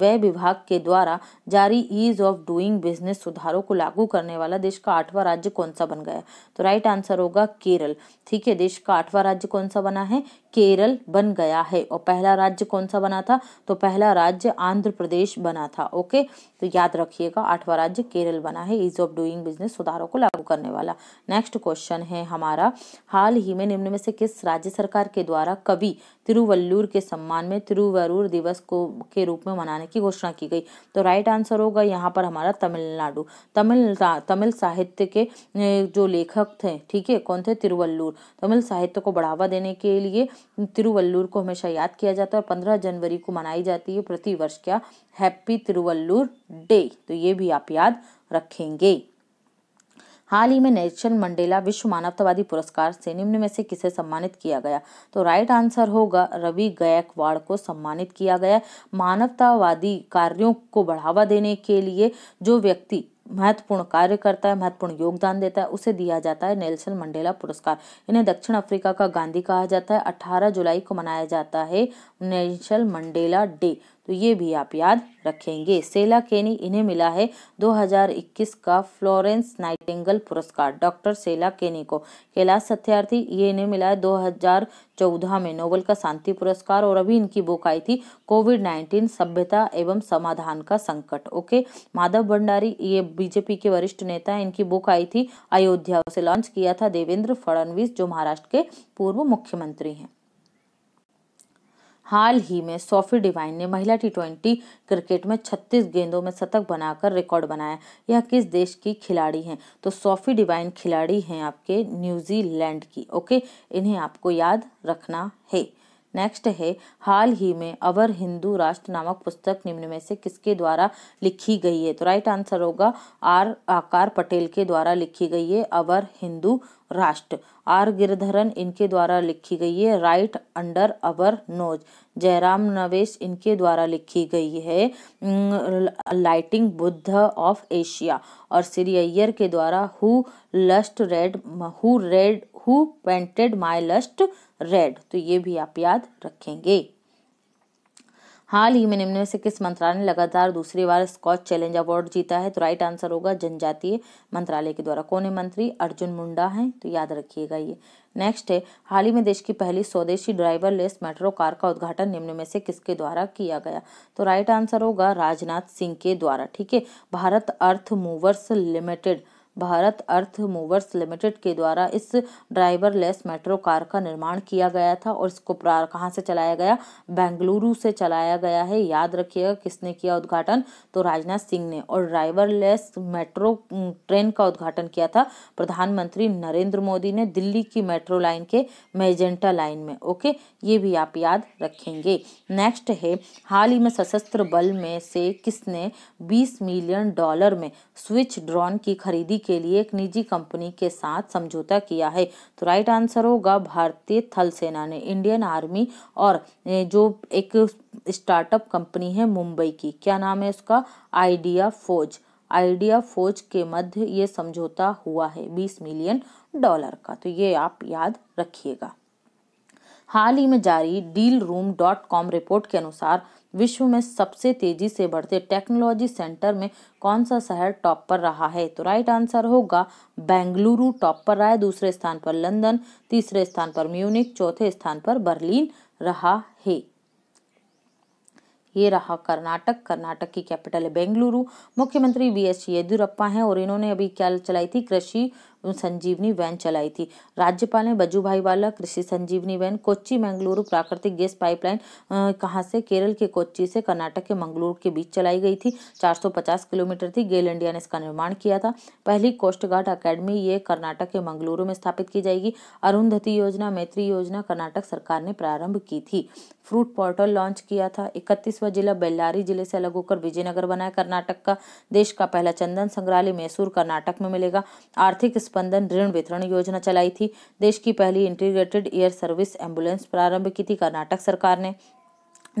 व्यय विभाग के द्वारा जारी ईज ऑफ डूइंग बिजनेस सुधारों को लागू करने वाला देश का आठवां राज्य कौन सा बन गया तो राइट आंसर होगा केरल ठीक है देश का आठवां राज्य कौन सा बना है केरल बन गया है और पहला राज्य कौन सा बना था तो पहला राज्य आंध्र प्रदेश बना था ओके तो याद रखिएगा आठवां राज्य केरल बना है ईज ऑफ डूइंग बिजनेस सुधारों को लागू करने वाला नेक्स्ट क्वेश्चन है हमारा हाल ही में निम्न में से किस राज्य सरकार के द्वारा कवि तिरुवल्लूर के सम्मान में तिरुवरूर दिवस को के रूप में मनाने की घोषणा की गई तो राइट आंसर होगा यहाँ पर हमारा तमिलनाडु तमिल तमिल साहित्य के जो लेखक थे ठीक है कौन थे तिरुवल्लूर तमिल साहित्य को बढ़ावा देने के लिए तिरुवल्लूर को हमेशा याद किया जाता है और पंद्रह जनवरी को मनाई जाती है प्रति वर्ष क्या हैप्पी तिरुवल्लूर डे तो ये भी आप याद रखेंगे हाल ही में नेल्सन मंडेला विश्व मानवतावादी पुरस्कार से निम्न में से किसे सम्मानित किया गया तो राइट आंसर होगा रवि गायकवाड़ को सम्मानित किया गया मानवतावादी कार्यों को बढ़ावा देने के लिए जो व्यक्ति महत्वपूर्ण कार्य करता है महत्वपूर्ण योगदान देता है उसे दिया जाता है नेल्सन मंडेला पुरस्कार इन्हें दक्षिण अफ्रीका का गांधी कहा जाता है 18 जुलाई को मनाया जाता है नेल्सन मंडेला डे तो ये भी आप याद रखेंगे सेला केनी इन्हें मिला है 2021 का फ्लोरेंस नाइटेंगल पुरस्कार डॉक्टर सेला केनी को कैलाश सत्यार्थी ये इन्हें मिला है 2014 में नोबल का शांति पुरस्कार और अभी इनकी बुक आई थी कोविड 19 सभ्यता एवं समाधान का संकट ओके माधव भंडारी ये बीजेपी के वरिष्ठ नेता है इनकी बुक आई थी अयोध्या उसे लॉन्च किया था देवेंद्र फडणवीस जो महाराष्ट्र के पूर्व मुख्यमंत्री हैं हाल ही में सोफी डिवाइन ने महिला टी ट्वेंटी क्रिकेट में 36 गेंदों में शतक बनाकर रिकॉर्ड बनाया यह किस देश की खिलाड़ी हैं तो सोफी डिवाइन खिलाड़ी हैं आपके न्यूजीलैंड की ओके इन्हें आपको याद रखना है नेक्स्ट है हाल ही में अवर हिंदू राष्ट्र नामक पुस्तक निम्न में से किसके द्वारा लिखी गई है तो राइट आंसर होगा आर आकार पटेल के द्वारा लिखी गई है अवर हिंदू राष्ट्र आर गिरधरन इनके द्वारा लिखी गई है right under our nose Jairam नवेश इनके द्वारा लिखी गई है लाइटिंग बुद्ध ऑफ एशिया और श्री अय्यर के द्वारा who lust red who red who painted my lust red तो ये भी आप याद रखेंगे हाल ही में निम्न से किस मंत्रालय ने लगातार दूसरी बार स्कॉच चैलेंज अवार्ड जीता है तो राइट आंसर होगा जनजातीय मंत्रालय के द्वारा कौन है मंत्री अर्जुन मुंडा हैं तो याद रखिएगा ये नेक्स्ट है हाल ही में देश की पहली स्वदेशी ड्राइवर लेस मेट्रो कार का उद्घाटन निम्न में से किसके द्वारा किया गया तो राइट आंसर होगा राजनाथ सिंह के द्वारा ठीक है Bharat earth movers limited Bharat earth movers limited के द्वारा इस ड्राइवरलेस मेट्रो कार का निर्माण किया गया था और इसको कहाँ से चलाया गया बेंगलुरु से चलाया गया है याद रखिएगा किसने किया उद्घाटन तो राजनाथ सिंह ने और ड्राइवरलेस मेट्रो ट्रेन का उद्घाटन किया था प्रधानमंत्री नरेंद्र मोदी ने दिल्ली की मेट्रो लाइन के मेजेंटा लाइन में ओके ये भी आप याद रखेंगे नेक्स्ट है हाल ही में सशस्त्र बल में से किसने बीस मिलियन डॉलर में स्विच ड्रोन की खरीदी के लिए एक निजी कंपनी के साथ समझौता किया है तो राइट आंसर होगा भारतीय थल सेना ने इंडियन आर्मी और जो एक स्टार्टअप कंपनी है मुंबई की क्या नाम है उसका आइडिया फौज आइडिया फौज के मध्य ये समझौता हुआ है 20 मिलियन डॉलर का तो ये आप याद रखिएगा हाल ही में जारी deal room dot com report के अनुसार विश्व में सबसे तेजी से बढ़ते टेक्नोलॉजी सेंटर में कौन सा शहर टॉप पर रहा है तो राइट आंसर होगा बेंगलुरु टॉप पर रहा है दूसरे स्थान पर लंदन तीसरे स्थान पर म्यूनिक चौथे स्थान पर बर्लिन रहा है ये रहा कर्नाटक कर्नाटक की कैपिटल है बेंगलुरु मुख्यमंत्री वी एस येदियुरप्पा हैं और इन्होंने अभी क्या चलाई थी कृषि एवं संजीवनी वैन चलाई थी राज्यपाल ने बजू भाई वाला कृषि संजीवनी वैन कोच्चि मंगलुरु प्राकृतिक गैस पाइपलाइन कहाँ से केरल के कोच्चि से कर्नाटक के मंगलुरु के बीच चलाई गई थी 450 किलोमीटर थी गेल इंडिया ने इसका निर्माण किया था पहली कोस्ट गार्ड अकेडमी ये कर्नाटक के मंगलुरु में स्थापित की जाएगी अरुंधति योजना मैत्री योजना कर्नाटक सरकार ने प्रारंभ की थी फ्रूट पोर्टल लॉन्च किया था इकतीसवा जिला बेल्लारी जिले से अलग होकर विजयनगर बनाया कर्नाटक का देश का पहला चंदन संग्रहालय मैसूर कर्नाटक में मिलेगा आर्थिक स्पंदन ऋण वितरण योजना चलाई थी देश की पहली इंटीग्रेटेड एयर सर्विस एम्बुलेंस प्रारंभ की थी कर्नाटक सरकार ने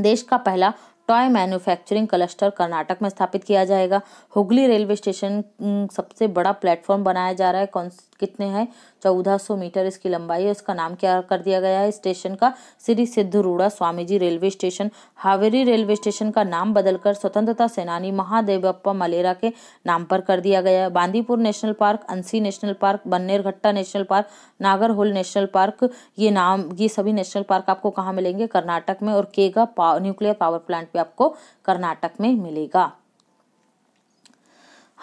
देश का पहला टॉय मैन्युफैक्चरिंग क्लस्टर कर्नाटक में स्थापित किया जाएगा हुगली रेलवे स्टेशन सबसे बड़ा प्लेटफॉर्म बनाया जा रहा है कितने हैं चौदह सौ मीटर इसकी लंबाई है इसका नाम क्या कर दिया गया है स्टेशन का Shri Swami Swamiji railway station Haveri railway station का नाम बदलकर स्वतंत्रता सेनानी महादेवप्पा मलेरा के नाम पर कर दिया गया है Bandipur national park Anshi national park Bannerghatta national park Nagarhole national park ये नाम ये सभी नेशनल पार्क आपको कहाँ मिलेंगे कर्नाटक में और केगा न्यूक्लियर पावर प्लांट भी आपको कर्नाटक में मिलेगा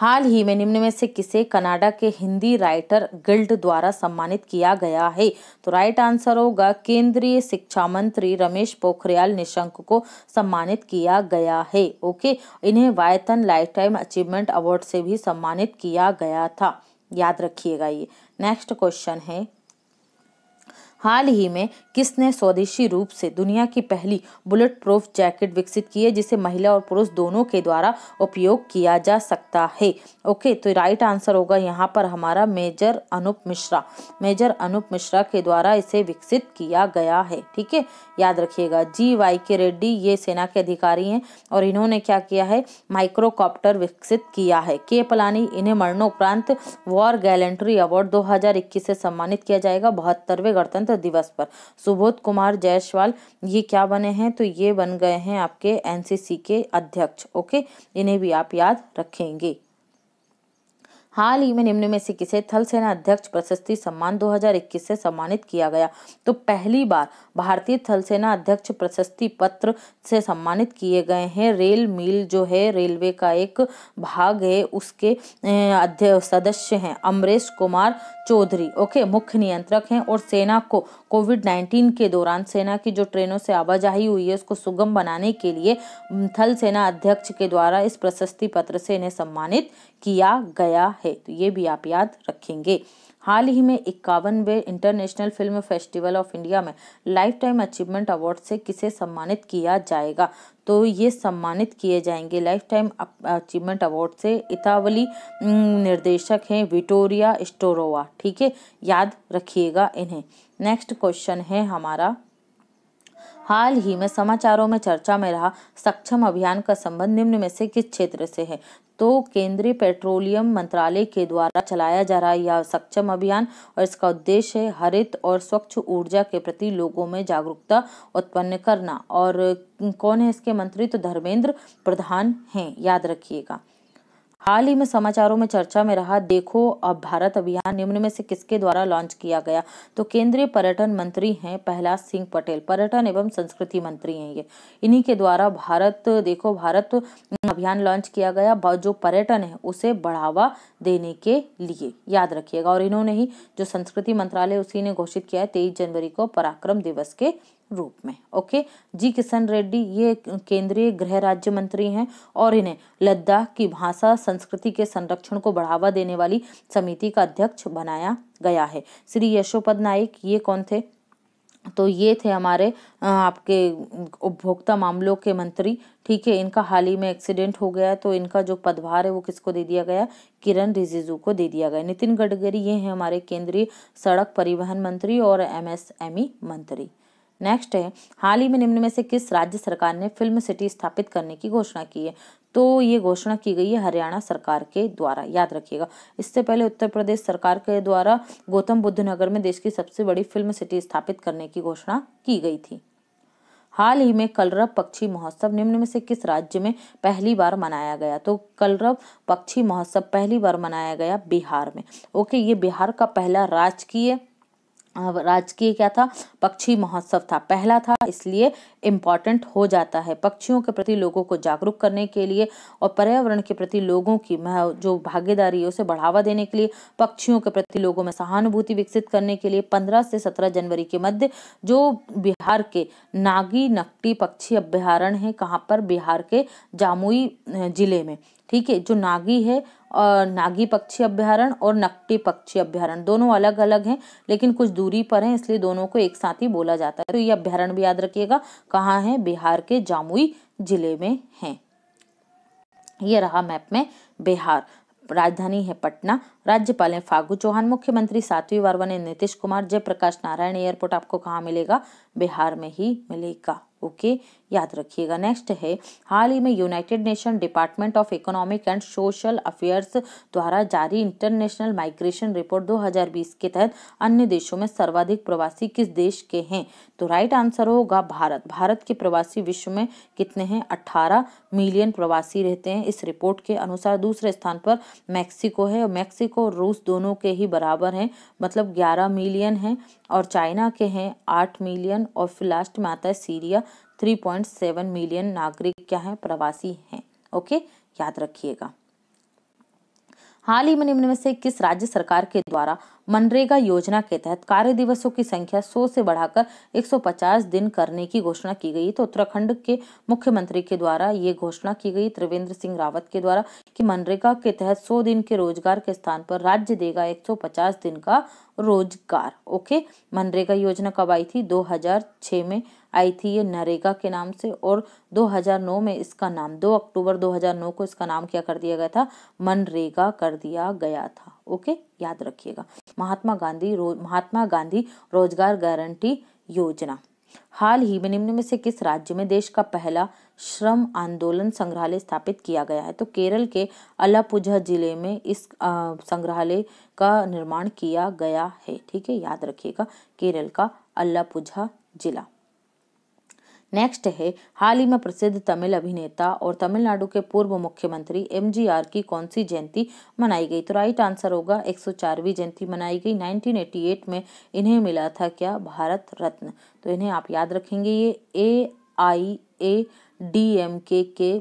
हाल ही में निम्न में से किसे कनाडा के हिंदी राइटर गिल्ड द्वारा सम्मानित किया गया है तो राइट आंसर होगा केंद्रीय शिक्षा मंत्री रमेश पोखरियाल निशंक को सम्मानित किया गया है ओके इन्हें वायतन लाइफ टाइम अचीवमेंट अवार्ड से भी सम्मानित किया गया था याद रखिएगा ये नेक्स्ट क्वेश्चन है हाल ही में किसने स्वदेशी रूप से दुनिया की पहली बुलेट प्रूफ जैकेट विकसित की है जिसे महिला और पुरुष दोनों के द्वारा उपयोग किया जा सकता है ओके तो राइट आंसर होगा यहाँ पर हमारा मेजर अनूप मिश्रा मेजर अनूप मिश्रा के द्वारा इसे विकसित किया गया है ठीक है याद रखिएगा जी वाई के रेड्डी ये सेना के अधिकारी हैं और इन्होंने क्या किया है माइक्रोकॉप्टर विकसित किया है के पलानी इन्हें मरणोपरांत वॉर गैलेंट्री अवार्ड दो से सम्मानित किया जाएगा बहत्तरवें गणतंत्र गणतंत्र दिवस पर सुबोध कुमार जायसवाल ये क्या बने हैं तो ये बन गए हैं आपके एनसीसी के अध्यक्ष ओके इन्हें भी आप याद रखेंगे हाल ही में निम्न में से किसे थल सेना अध्यक्ष प्रशस्ति सम्मान 2021 से सम्मानित किया गया तो पहली बार भारतीय थल सेना अध्यक्ष प्रशस्ति पत्र से सम्मानित किए गए हैं रेल मील जो है रेलवे का एक भाग है उसके सदस्य हैं अमरेश कुमार चौधरी ओके मुख्य नियंत्रक हैं और सेना को कोविड 19 के दौरान सेना की जो ट्रेनों से आवाजाही हुई है उसको सुगम बनाने के लिए थल सेना अध्यक्ष के द्वारा इस प्रशस्ति पत्र से इन्हें सम्मानित किया गया है तो ये भी आप याद रखेंगे हाल ही में इक्यावनवे international film festival of India में लाइफ टाइम अचीवमेंट अवार्ड से किसे सम्मानित किया जाएगा तो ये सम्मानित किए जाएंगे लाइफ टाइम अचीवमेंट अवार्ड से इतावली निर्देशक हैं विटोरिया स्टोरोवा ठीक है याद रखिएगा इन्हें नेक्स्ट क्वेश्चन है हमारा हाल ही में समाचारों में चर्चा में रहा सक्षम अभियान का संबंध निम्न में से किस क्षेत्र से है तो केंद्रीय पेट्रोलियम मंत्रालय के द्वारा चलाया जा रहा यह सक्षम अभियान और इसका उद्देश्य है हरित और स्वच्छ ऊर्जा के प्रति लोगों में जागरूकता उत्पन्न करना और कौन है इसके मंत्री तो धर्मेंद्र प्रधान हैं याद रखिएगा हाल ही में समाचारों में चर्चा में रहा देखो अब भारत अभियान निम्न में से किसके द्वारा लॉन्च किया गया तो केंद्रीय पर्यटन मंत्री हैं प्रहलाद सिंह पटेल पर्यटन एवं संस्कृति मंत्री हैं ये इन्हीं के द्वारा भारत देखो भारत अभियान लॉन्च किया गया जो पर्यटन है उसे बढ़ावा देने के लिए याद रखिएगा और इन्होंने ही जो संस्कृति मंत्रालय उसी ने घोषित किया है तेईस जनवरी को पराक्रम दिवस के रूप में ओके जी किशन रेड्डी ये केंद्रीय गृह राज्य मंत्री हैं और इन्हें लद्दाख की भाषा संस्कृति के संरक्षण को बढ़ावा देने वाली समिति का अध्यक्ष बनाया गया है श्री यशोपद नाइक ये कौन थे तो ये थे हमारे आपके उपभोक्ता मामलों के मंत्री ठीक है इनका हाल ही में एक्सीडेंट हो गया तो इनका जो पदभार है वो किसको दे दिया गया किरण रिजिजू को दे दिया गया नितिन गडकरी ये हैं हमारे केंद्रीय सड़क परिवहन मंत्री और एमएसएमई मंत्री नेक्स्ट है हाल ही में निम्न में से किस राज्य सरकार ने फिल्म सिटी स्थापित करने की घोषणा की है तो ये घोषणा की गई है हरियाणा सरकार के द्वारा याद रखिएगा इससे पहले उत्तर प्रदेश सरकार के द्वारा गौतम बुद्ध नगर में देश की सबसे बड़ी फिल्म सिटी स्थापित करने की घोषणा की गई थी हाल ही में कलरव पक्षी महोत्सव निम्न में से किस राज्य में पहली बार मनाया गया तो कलरव पक्षी महोत्सव पहली बार मनाया गया बिहार में ओके ये बिहार का पहला राजकीय राजकीय क्या था पक्षी महोत्सव था पहला था इसलिए इम्पॉर्टेंट हो जाता है पक्षियों के प्रति लोगों को जागरूक करने के लिए और पर्यावरण के प्रति लोगों की जो भागीदारी है उसे बढ़ावा देने के लिए पक्षियों के प्रति लोगों में सहानुभूति विकसित करने के लिए 15 से 17 जनवरी के मध्य जो बिहार के नागी नकटी पक्षी अभ्यारण्य है कहाँ पर बिहार के जामुई जिले में ठीक है जो नागी है और नागी पक्षी अभ्यारण और नकटी पक्षी अभ्यारण दोनों अलग अलग हैं लेकिन कुछ दूरी पर हैं इसलिए दोनों को एक साथ ही बोला जाता है तो ये अभ्यारण भी याद रखिएगा कहाँ है बिहार के जामुई जिले में है ये रहा मैप में बिहार राजधानी है पटना राज्यपाल है फागू चौहान मुख्यमंत्री सातवी वारवा ने नीतीश कुमार जयप्रकाश नारायण एयरपोर्ट आपको कहाँ मिलेगा बिहार में ही मिलेगा ओके याद रखिएगा नेक्स्ट है हाल ही में United Nation department of economic and social affairs द्वारा जारी इंटरनेशनल माइग्रेशन रिपोर्ट 2020 के तहत अन्य देशों में सर्वाधिक प्रवासी किस देश के हैं तो राइट आंसर होगा भारत भारत के प्रवासी विश्व में कितने हैं 18 मिलियन प्रवासी रहते हैं इस रिपोर्ट के अनुसार दूसरे स्थान पर मैक्सिको है और मैक्सिको और रूस दोनों के ही बराबर हैं मतलब ग्यारह मिलियन हैं और चाइना के हैं आठ मिलियन और फिर लास्ट में आता है सीरिया 3.7 मिलियन नागरिक क्या है प्रवासी हैं ओके याद रखिएगा हाल ही में निम्न में से किस राज्य सरकार के द्वारा मनरेगा योजना के तहत कार्य दिवसों की संख्या 100 से बढ़ाकर 150 दिन करने की घोषणा की गई तो उत्तराखंड के मुख्यमंत्री के द्वारा ये घोषणा की गई त्रिवेंद्र सिंह रावत के द्वारा कि मनरेगा के तहत 100 दिन के रोजगार के स्थान पर राज्य देगा 150 दिन का रोजगार ओके मनरेगा योजना कब आई थी दो में आई थी ये नरेगा के नाम से और 2009 में इसका नाम 2 अक्टूबर 2009 को इसका नाम क्या कर दिया गया था मनरेगा कर दिया गया था ओके याद रखिएगा महात्मा गांधी रो महात्मा गांधी रोजगार गारंटी योजना हाल ही में निम्न में से किस राज्य में देश का पहला श्रम आंदोलन संग्रहालय स्थापित किया गया है तो केरल के अलापुझा जिले में इस संग्रहालय का निर्माण किया गया है ठीक है याद रखिएगा केरल का अलापुझा जिला नेक्स्ट है हाल ही में प्रसिद्ध तमिल अभिनेता और तमिलनाडु के पूर्व मुख्यमंत्री एम की कौन सी जयंती मनाई गई तो राइट आंसर होगा एक जयंती मनाई गई 1988 में इन्हें मिला था क्या भारत रत्न तो इन्हें आप याद रखेंगे ये ए आई ए डी एम के के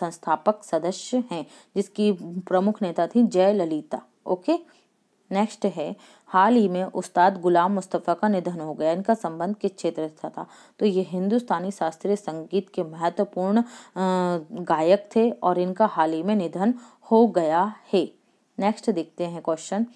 संस्थापक सदस्य हैं जिसकी प्रमुख नेता थी जयललिता ओके नेक्स्ट है हाल ही में उस्ताद गुलाम मुस्तफ़ा का निधन हो गया इनका संबंध किस क्षेत्र से था तो ये हिंदुस्तानी शास्त्रीय संगीत के महत्वपूर्ण गायक थे और इनका हाल ही में निधन हो गया है नेक्स्ट देखते हैं क्वेश्चन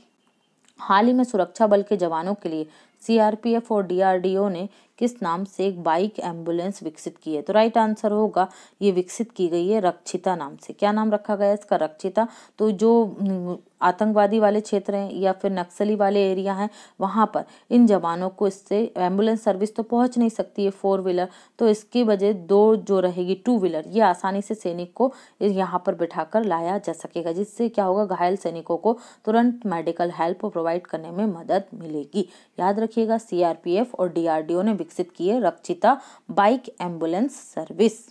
हाल ही में सुरक्षा बल के जवानों के लिए सीआरपीएफ और डीआरडीओ ने किस नाम से एक बाइक एम्बुलेंस विकसित की है तो राइट आंसर होगा ये विकसित की गई है रक्षिता नाम से क्या नाम रखा गया है इसका रक्षिता तो जो आतंकवादी वाले क्षेत्र हैं या फिर नक्सली वाले एरिया हैं वहाँ पर इन जवानों को इससे एम्बुलेंस सर्विस तो पहुँच नहीं सकती है फोर व्हीलर तो इसकी वजह दो जो रहेगी टू व्हीलर ये आसानी से सैनिक को यहाँ पर बिठाकर लाया जा सकेगा जिससे क्या होगा घायल सैनिकों को तुरंत मेडिकल हेल्प प्रोवाइड करने में मदद मिलेगी याद रखिएगा सी और डी ने विकसित किए रक्षिता बाइक एम्बुलेंस सर्विस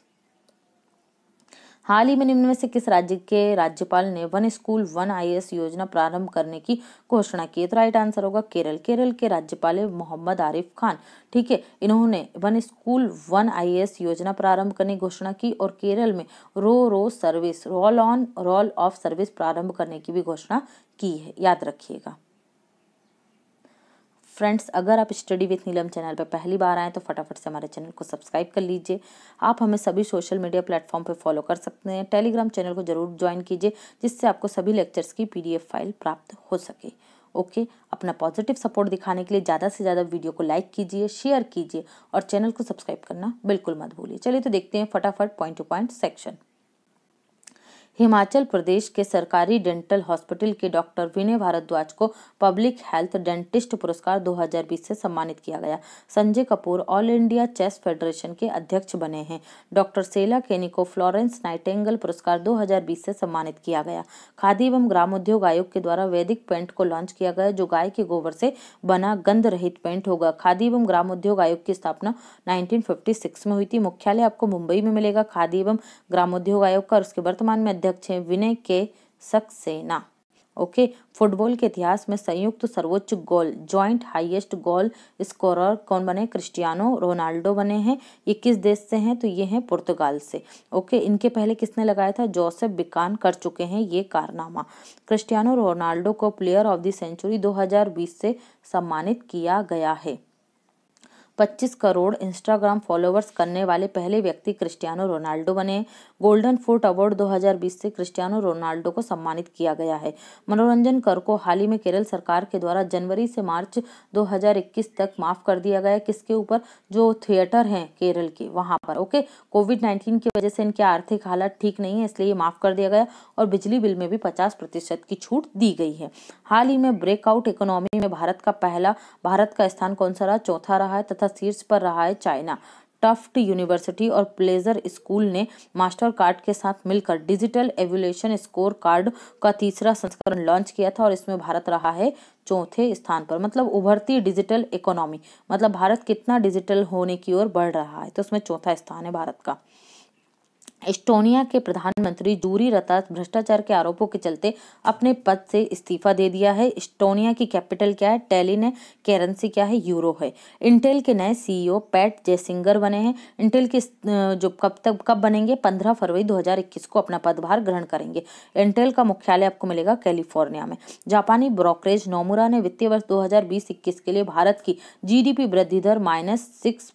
हाल ही में निम्न में से किस राज्य के राज्यपाल ने वन स्कूल वन आईएएस योजना प्रारंभ करने की घोषणा की तो राइट आंसर होगा केरल केरल के राज्यपाल है मोहम्मद आरिफ खान ठीक है इन्होंने वन स्कूल वन आईएएस योजना प्रारंभ करने की घोषणा की और केरल में ro ro service roll on roll off service प्रारंभ करने की भी घोषणा की है याद रखिएगा फ्रेंड्स अगर आप स्टडी विथ नीलम चैनल पर पहली बार आएँ तो फटाफट से हमारे चैनल को सब्सक्राइब कर लीजिए आप हमें सभी सोशल मीडिया प्लेटफॉर्म पर फॉलो कर सकते हैं टेलीग्राम चैनल को जरूर ज्वाइन कीजिए जिससे आपको सभी लेक्चर्स की पीडीएफ फाइल प्राप्त हो सके ओके okay, अपना पॉजिटिव सपोर्ट दिखाने के लिए ज़्यादा से ज़्यादा वीडियो को लाइक कीजिए शेयर कीजिए और चैनल को सब्सक्राइब करना बिल्कुल मत भूलिए चलिए तो देखते हैं फटाफट point to point section Himachal Pradesh के सरकारी डेंटल हॉस्पिटल के डॉक्टर विनय भारद्वाज को पब्लिक हेल्थ डेंटिस्ट पुरस्कार 2020 से सम्मानित किया गया Sanjay Kapoor all India chess federation के अध्यक्ष बने हैं डॉक्टर सेला केनी को फ्लोरेंस नाइटेंगल पुरस्कार 2020 से सम्मानित किया गया खादी एवं ग्रामोद्योग आयोग के द्वारा वैदिक पेंट को लॉन्च किया गया जो गाय के गोबर से बना गंध रहित पेंट होगा खादी एवं ग्रामोद्योग आयोग की स्थापना नाइनटीन में हुई थी मुख्यालय आपको मुंबई में मिलेगा खादी एवं ग्रामोद्योग आयोग का उसके वर्तमान में अध्यक्ष हैं विनय के सक्सेना ओके फुटबॉल के इतिहास में संयुक्त तो सर्वोच्च goal joint highest goal scorer कौन बने क्रिस्टियानो रोनाल्डो बने हैं ये किस देश से हैं तो ये हैं पुर्तगाल से ओके इनके पहले किसने लगाया था जोसेफ बिकान कर चुके हैं ये कारनामा क्रिस्टियानो रोनाल्डो को प्लेयर ऑफ द सेंचुरी 2020 से सम्मानित किया गया है 25 करोड़ इंस्टाग्राम फॉलोअर्स करने वाले पहले व्यक्ति क्रिस्टियानो रोनाल्डो बने गोल्डन फूट अवार्ड 2020 से क्रिस्टियानो रोनाल्डो को सम्मानित किया गया है मनोरंजन कर को हाल ही में केरल सरकार के द्वारा जनवरी से मार्च 2021 तक माफ कर दिया गया किसके ऊपर जो थिएटर हैं केरल के वहाँ पर ओके कोविड नाइन्टीन की वजह से इनके आर्थिक हालत ठीक नहीं है इसलिए ये माफ कर दिया गया और बिजली बिल में भी पचास प्रतिशत की छूट दी गई है हाल ही में ब्रेकआउट इकोनॉमी में भारत का पहला भारत का स्थान कौन सा रहा चौथा रहा है तथा तथा शीर्ष पर रहा है चाइना टफ्ट यूनिवर्सिटी और प्लेजर स्कूल ने मास्टर कार्ड के साथ मिलकर डिजिटल एवोल्यूशन स्कोर कार्ड का तीसरा संस्करण लॉन्च किया था और इसमें भारत रहा है चौथे स्थान पर मतलब उभरती डिजिटल इकोनॉमी मतलब भारत कितना डिजिटल होने की ओर बढ़ रहा है तो उसमें चौथा स्थान है भारत का एस्टोनिया के प्रधानमंत्री जूरी रता भ्रष्टाचार के आरोपों के चलते अपने पद से इस्तीफा दे दिया है एस्टोनिया की कैपिटल क्या है टेलिन है करेंसी क्या है यूरो है इंटेल के नए सीईओ पैट जयसिंगर बने हैं इंटेल के जो कब तक कब बनेंगे 15 फरवरी 2021 को अपना पदभार ग्रहण करेंगे इंटेल का मुख्यालय आपको मिलेगा कैलिफोर्निया में जापानी ब्रोकरेज नोमुरा ने वित्तीय वर्ष दो 21 के लिए भारत की जीडीपी वृद्धि दर माइनस सिक्स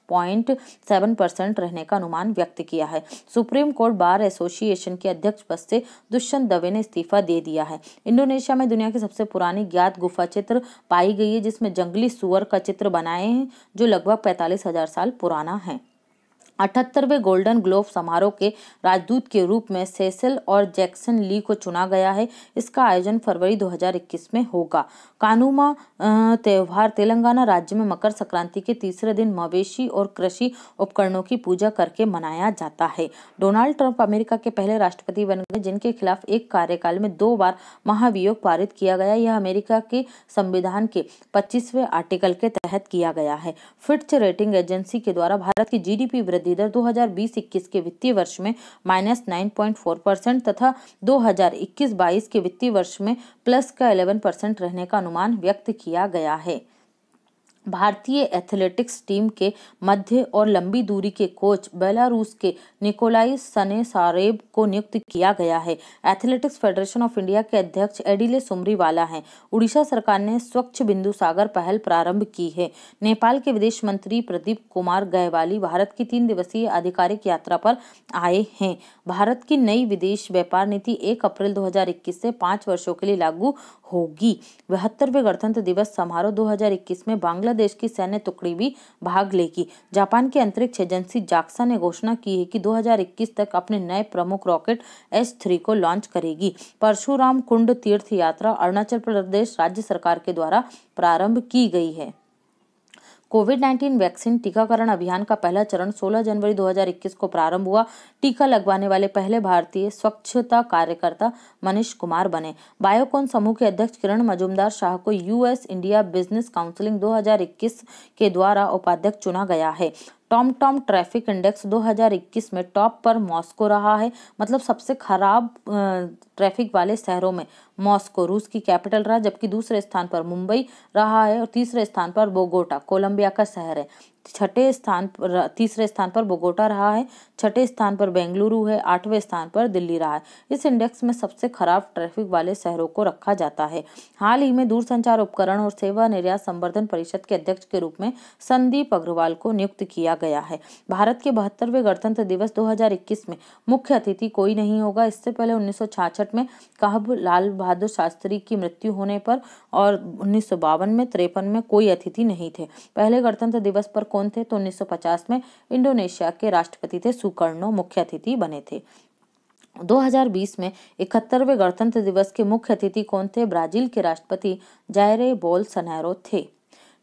रहने का अनुमान व्यक्त किया है सुप्रीम कोर्ट बार एसोसिएशन के अध्यक्ष पद से दुष्यंत दवे ने इस्तीफा दे दिया है इंडोनेशिया में दुनिया की सबसे पुरानी ज्ञात गुफा चित्र पाई गई है जिसमें जंगली सुअर का चित्र बनाए हैं जो लगभग पैंतालीस हजार साल पुराना है अठहत्तरवें गोल्डन ग्लोब समारोह के राजदूत के रूप में सेसल और जैक्सन ली को चुना गया है इसका आयोजन फरवरी 2021 में होगा कानूमा त्यौहार तेलंगाना राज्य में मकर संक्रांति के तीसरे दिन मवेशी और कृषि उपकरणों की पूजा करके मनाया जाता है डोनाल्ड ट्रंप अमेरिका के पहले राष्ट्रपति बन गए जिनके खिलाफ एक कार्यकाल में दो बार महाभियोग पारित किया गया यह अमेरिका के संविधान के पच्चीसवें आर्टिकल के तहत किया गया है फिट्च रेटिंग एजेंसी के द्वारा भारत की जीडीपी वृद्धि दर 2020-21 के वित्तीय वर्ष में माइनस परसेंट तथा दो हजार के वित्तीय वर्ष में प्लस का इलेवन परसेंट रहने का अनुमान व्यक्त किया गया है भारतीय एथलेटिक्स टीम के मध्य और लंबी दूरी के कोच बेलारूस के निकोलाई सने सारेब को नियुक्त किया गया है एथलेटिक्स फेडरेशन ऑफ इंडिया के अध्यक्ष एडिले सुमरीवाला हैं उड़ीसा सरकार ने स्वच्छ बिंदु सागर पहल प्रारंभ की है नेपाल के विदेश मंत्री प्रदीप कुमार गयवाली भारत की तीन दिवसीय आधिकारिक यात्रा पर आए हैं भारत की नई विदेश व्यापार नीति एक अप्रैल दो से पाँच वर्षों के लिए लागू होगी बहत्तरवें गणतंत्र दिवस समारोह 2021 में बांग्लादेश की सैन्य टुकड़ी भी भाग लेगी जापान की अंतरिक्ष एजेंसी जाक्सा ने घोषणा की है कि 2021 तक अपने नए प्रमुख रॉकेट एस थ्री को लॉन्च करेगी परशुराम कुंड तीर्थ यात्रा अरुणाचल प्रदेश राज्य सरकार के द्वारा प्रारंभ की गई है कोविड 19 वैक्सीन टीकाकरण अभियान का पहला चरण 16 जनवरी 2021 को प्रारंभ हुआ टीका लगवाने वाले पहले भारतीय स्वच्छता कार्यकर्ता मनीष कुमार बने बायोकॉन समूह के अध्यक्ष किरण मजुमदार शाह को यूएस इंडिया बिजनेस काउंसिलिंग 2021 के द्वारा उपाध्यक्ष चुना गया है टॉम टॉम ट्रैफिक इंडेक्स 2021 में टॉप पर मॉस्को रहा है मतलब सबसे खराब ट्रैफिक वाले शहरों में मॉस्को रूस की कैपिटल रहा जबकि दूसरे स्थान पर मुंबई रहा है और तीसरे स्थान पर बोगोटा कोलंबिया का शहर है छठे स्थान पर तीसरे स्थान पर बोगोटा रहा है छठे स्थान पर बेंगलुरु है आठवें स्थान पर दिल्ली रहा है इस इंडेक्स में सबसे खराब ट्रैफिक वाले शहरों को रखा जाता है हाल ही में दूरसंचार उपकरण और सेवा निर्यात संवर्धन परिषद के अध्यक्ष के रूप में संदीप अग्रवाल को नियुक्त किया गया है भारत के बहत्तरवें गणतंत्र दिवस दो में मुख्य अतिथि कोई नहीं होगा इससे पहले उन्नीस में कहब लाल बहादुर शास्त्री की मृत्यु होने पर और उन्नीस में त्रेपन में कोई अतिथि नहीं थे पहले गणतंत्र दिवस पर कौन थे तो 1950 में इंडोनेशिया के राष्ट्रपति थे सुकर्णो मुख्य अतिथि बने थे 2020 में इकहत्तरवें गणतंत्र दिवस के मुख्य अतिथि कौन थे ब्राजील के राष्ट्रपति जायरे बोल सनैरो थे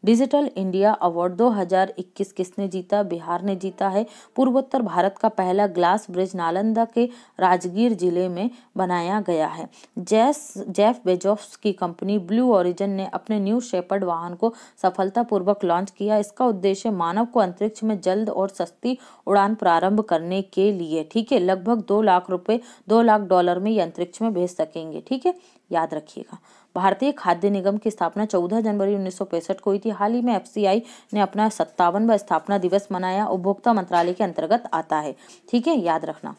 डिजिटल इंडिया अवार्ड 2021 किसने जीता बिहार ने जीता है पूर्वोत्तर भारत का पहला ग्लास ब्रिज नालंदा के राजगीर जिले में बनाया गया है जैस जेफ बेजोफ्स की कंपनी ब्लू ओरिजन ने अपने न्यू शेपर्ड वाहन को सफलतापूर्वक लॉन्च किया इसका उद्देश्य मानव को अंतरिक्ष में जल्द और सस्ती उड़ान प्रारंभ करने के लिए ठीक है लगभग दो लाख रुपए दो लाख डॉलर में ये अंतरिक्ष में भेज सकेंगे ठीक है याद रखिएगा भारतीय खाद्य निगम की स्थापना 14 जनवरी उन्नीस को हुई थी हाल ही में एफ ने अपना सत्तावनवा स्थापना दिवस मनाया उपभोक्ता मंत्रालय के अंतर्गत आता है ठीक है याद रखना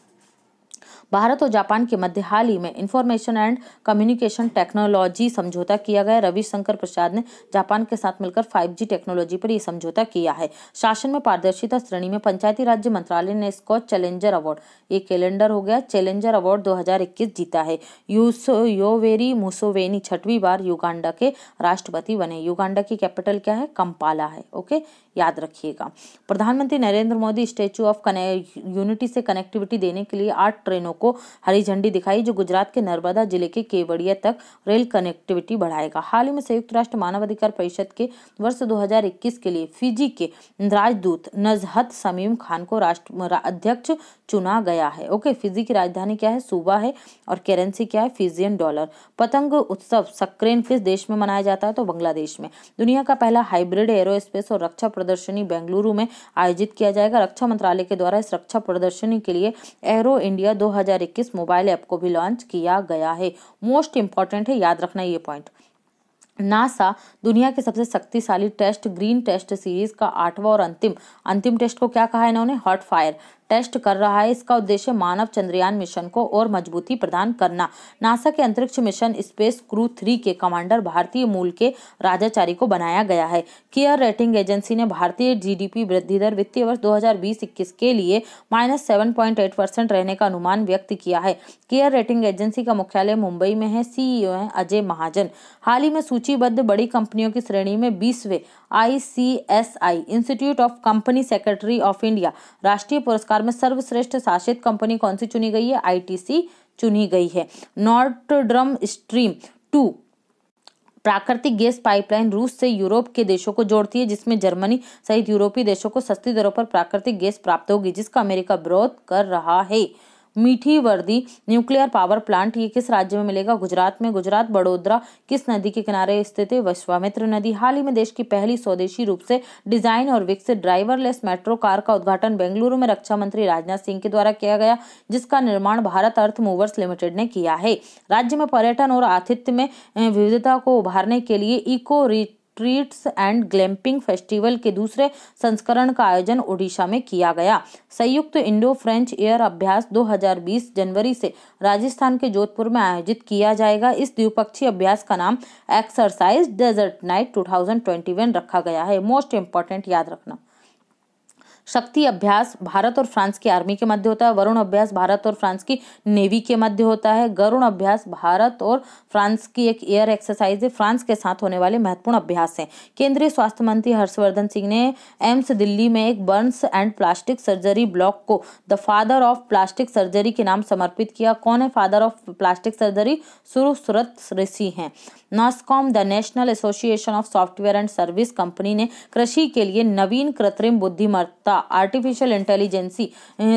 भारत और जापान के मध्य हाल ही में इंफॉर्मेशन एंड कम्युनिकेशन टेक्नोलॉजी समझौता किया गया रविशंकर प्रसाद ने जापान के साथ मिलकर 5G टेक्नोलॉजी पर यह समझौता किया है शासन में पारदर्शिता श्रेणी में पंचायती राज्य मंत्रालय ने इसको चैलेंजर अवार्ड ये कैलेंडर हो गया चैलेंजर अवार्ड दो जीता है यूसो योवेरी मुसोवेनी छठवीं बार युगांडा के राष्ट्रपति बने युगांडा की कैपिटल क्या है कंपाला है ओके याद रखिएगा प्रधानमंत्री Narendra Modi statue of unity से कनेक्टिविटी देने के लिए आठ ट्रेनों को हरी झंडी दिखाई जो गुजरात के नर्मदा जिले के केवड़िया तक रेल कनेक्टिविटी बढ़ाएगा हाल ही में संयुक्त राष्ट्र मानवाधिकार परिषद के वर्ष 2021 के लिए फिजी के राजदूत नजहत समीम खान को राष्ट्र अध्यक्ष चुना गया है ओके फिजी की राजधानी क्या है सूबा है और करेंसी क्या है फिजियन डॉलर पतंग उत्सव सक्रेन किस देश में मनाया जाता है तो बांग्लादेश में दुनिया का पहला हाइब्रिड एरोस्पेस और रक्षा प्रदर्शनी बेंगलुरु में आयोजित किया जाएगा रक्षा मंत्रालय के द्वारा इस रक्षा प्रदर्शनी के लिए एरो इंडिया दो मोबाइल ऐप को भी लॉन्च किया गया है मोस्ट इंपॉर्टेंट है याद रखना ये पॉइंट नासा दुनिया के सबसे शक्तिशाली टेस्ट ग्रीन टेस्ट सीरीज का आठवां और अंतिम अंतिम टेस्ट को क्या कहा इन्होंने हॉट फायर टेस्ट कर रहा है इसका उद्देश्य मानव चंद्रयान मिशन को और मजबूती प्रदान करना नासा के अंतरिक्ष मिशन स्पेस क्रू थ्री के कमांडर भारतीय मूल के राजाचारी को बनाया गया है केयर रेटिंग एजेंसी ने भारतीय जीडीपी वृद्धि दर वित्तीय वर्ष 2020-21 के लिए माइनस सेवन परसेंट रहने का अनुमान व्यक्त किया है केयर रेटिंग एजेंसी का मुख्यालय मुंबई में है सीईओ है अजय महाजन हाल ही में सूचीबद्ध बड़ी कंपनियों की श्रेणी में S I institute of company secretary of India राष्ट्रीय पुरस्कार बाजार में सर्वश्रेष्ठ शासित कंपनी कौन सी चुनी गई है आईटीसी चुनी गई है नॉर्थ ड्रम स्ट्रीम टू प्राकृतिक गैस पाइपलाइन रूस से यूरोप के देशों को जोड़ती है जिसमें जर्मनी सहित यूरोपीय देशों को सस्ती दरों पर प्राकृतिक गैस प्राप्त होगी जिसका अमेरिका विरोध कर रहा है मीठी वर्दी न्यूक्लियर पावर प्लांट ये किस राज्य में मिलेगा गुजरात में गुजरात बड़ोदरा किस नदी के किनारे स्थित है विश्वामित्र नदी हाल ही में देश की पहली स्वदेशी रूप से डिजाइन और विकसित ड्राइवरलेस मेट्रो कार का उद्घाटन बेंगलुरु में रक्षा मंत्री राजनाथ सिंह के द्वारा किया गया जिसका निर्माण भारत अर्थ मूवर्स लिमिटेड ने किया है राज्य में पर्यटन और आतिथ्य में विविधता को उभारने के लिए eco rich streets and glamping festival के दूसरे संस्करण का आयोजन ओडिशा में किया गया संयुक्त इंडो फ्रेंच एयर अभ्यास 2020 जनवरी से राजस्थान के जोधपुर में आयोजित किया जाएगा इस द्विपक्षीय अभ्यास का नाम एक्सरसाइज डेजर्ट नाइट 2021 रखा गया है मोस्ट इंपॉर्टेंट याद रखना शक्ति अभ्यास भारत और फ्रांस की आर्मी के मध्य होता है वरुण अभ्यास भारत और फ्रांस की नेवी के मध्य होता है गरुण अभ्यास भारत और फ्रांस की एक एयर एक्सरसाइज है फ्रांस के साथ होने वाले महत्वपूर्ण अभ्यास हैं केंद्रीय स्वास्थ्य मंत्री हर्षवर्धन सिंह ने एम्स दिल्ली में एक burns and plastic surgery block को the father of plastic surgery के नाम समर्पित किया कौन है फादर ऑफ प्लास्टिक सर्जरी सुरु सूरत ऋषि हैं NASSCOM the national association of software and service company ने कृषि के लिए नवीन कृत्रिम बुद्धिमत्ता आर्टिफिशियल इंटेलिजेंसी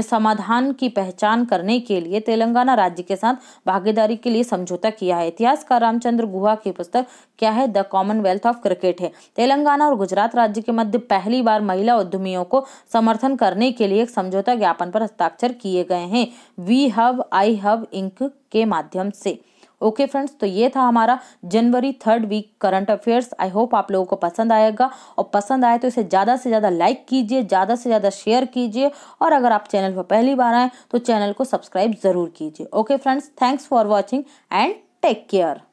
समाधान की पहचान करने के लिए तेलंगाना राज्य के साथ भागीदारी के लिए समझौता किया है इतिहासकार रामचंद्र गुहा की पुस्तक क्या है द कॉमनवेल्थ ऑफ क्रिकेट है तेलंगाना और गुजरात राज्य के मध्य पहली बार महिला उद्यमियों को समर्थन करने के लिए एक समझौता ज्ञापन पर हस्ताक्षर किए गए हैं we hub I hub Inc के माध्यम से ओके फ्रेंड्स तो ये था हमारा जनवरी third week current affairs I hope आप लोगों को पसंद आएगा और पसंद आए तो इसे ज़्यादा से ज़्यादा लाइक कीजिए ज़्यादा से ज़्यादा शेयर कीजिए और अगर आप चैनल पर पहली बार आएँ तो चैनल को सब्सक्राइब ज़रूर कीजिए okay friends thanks for watching and take care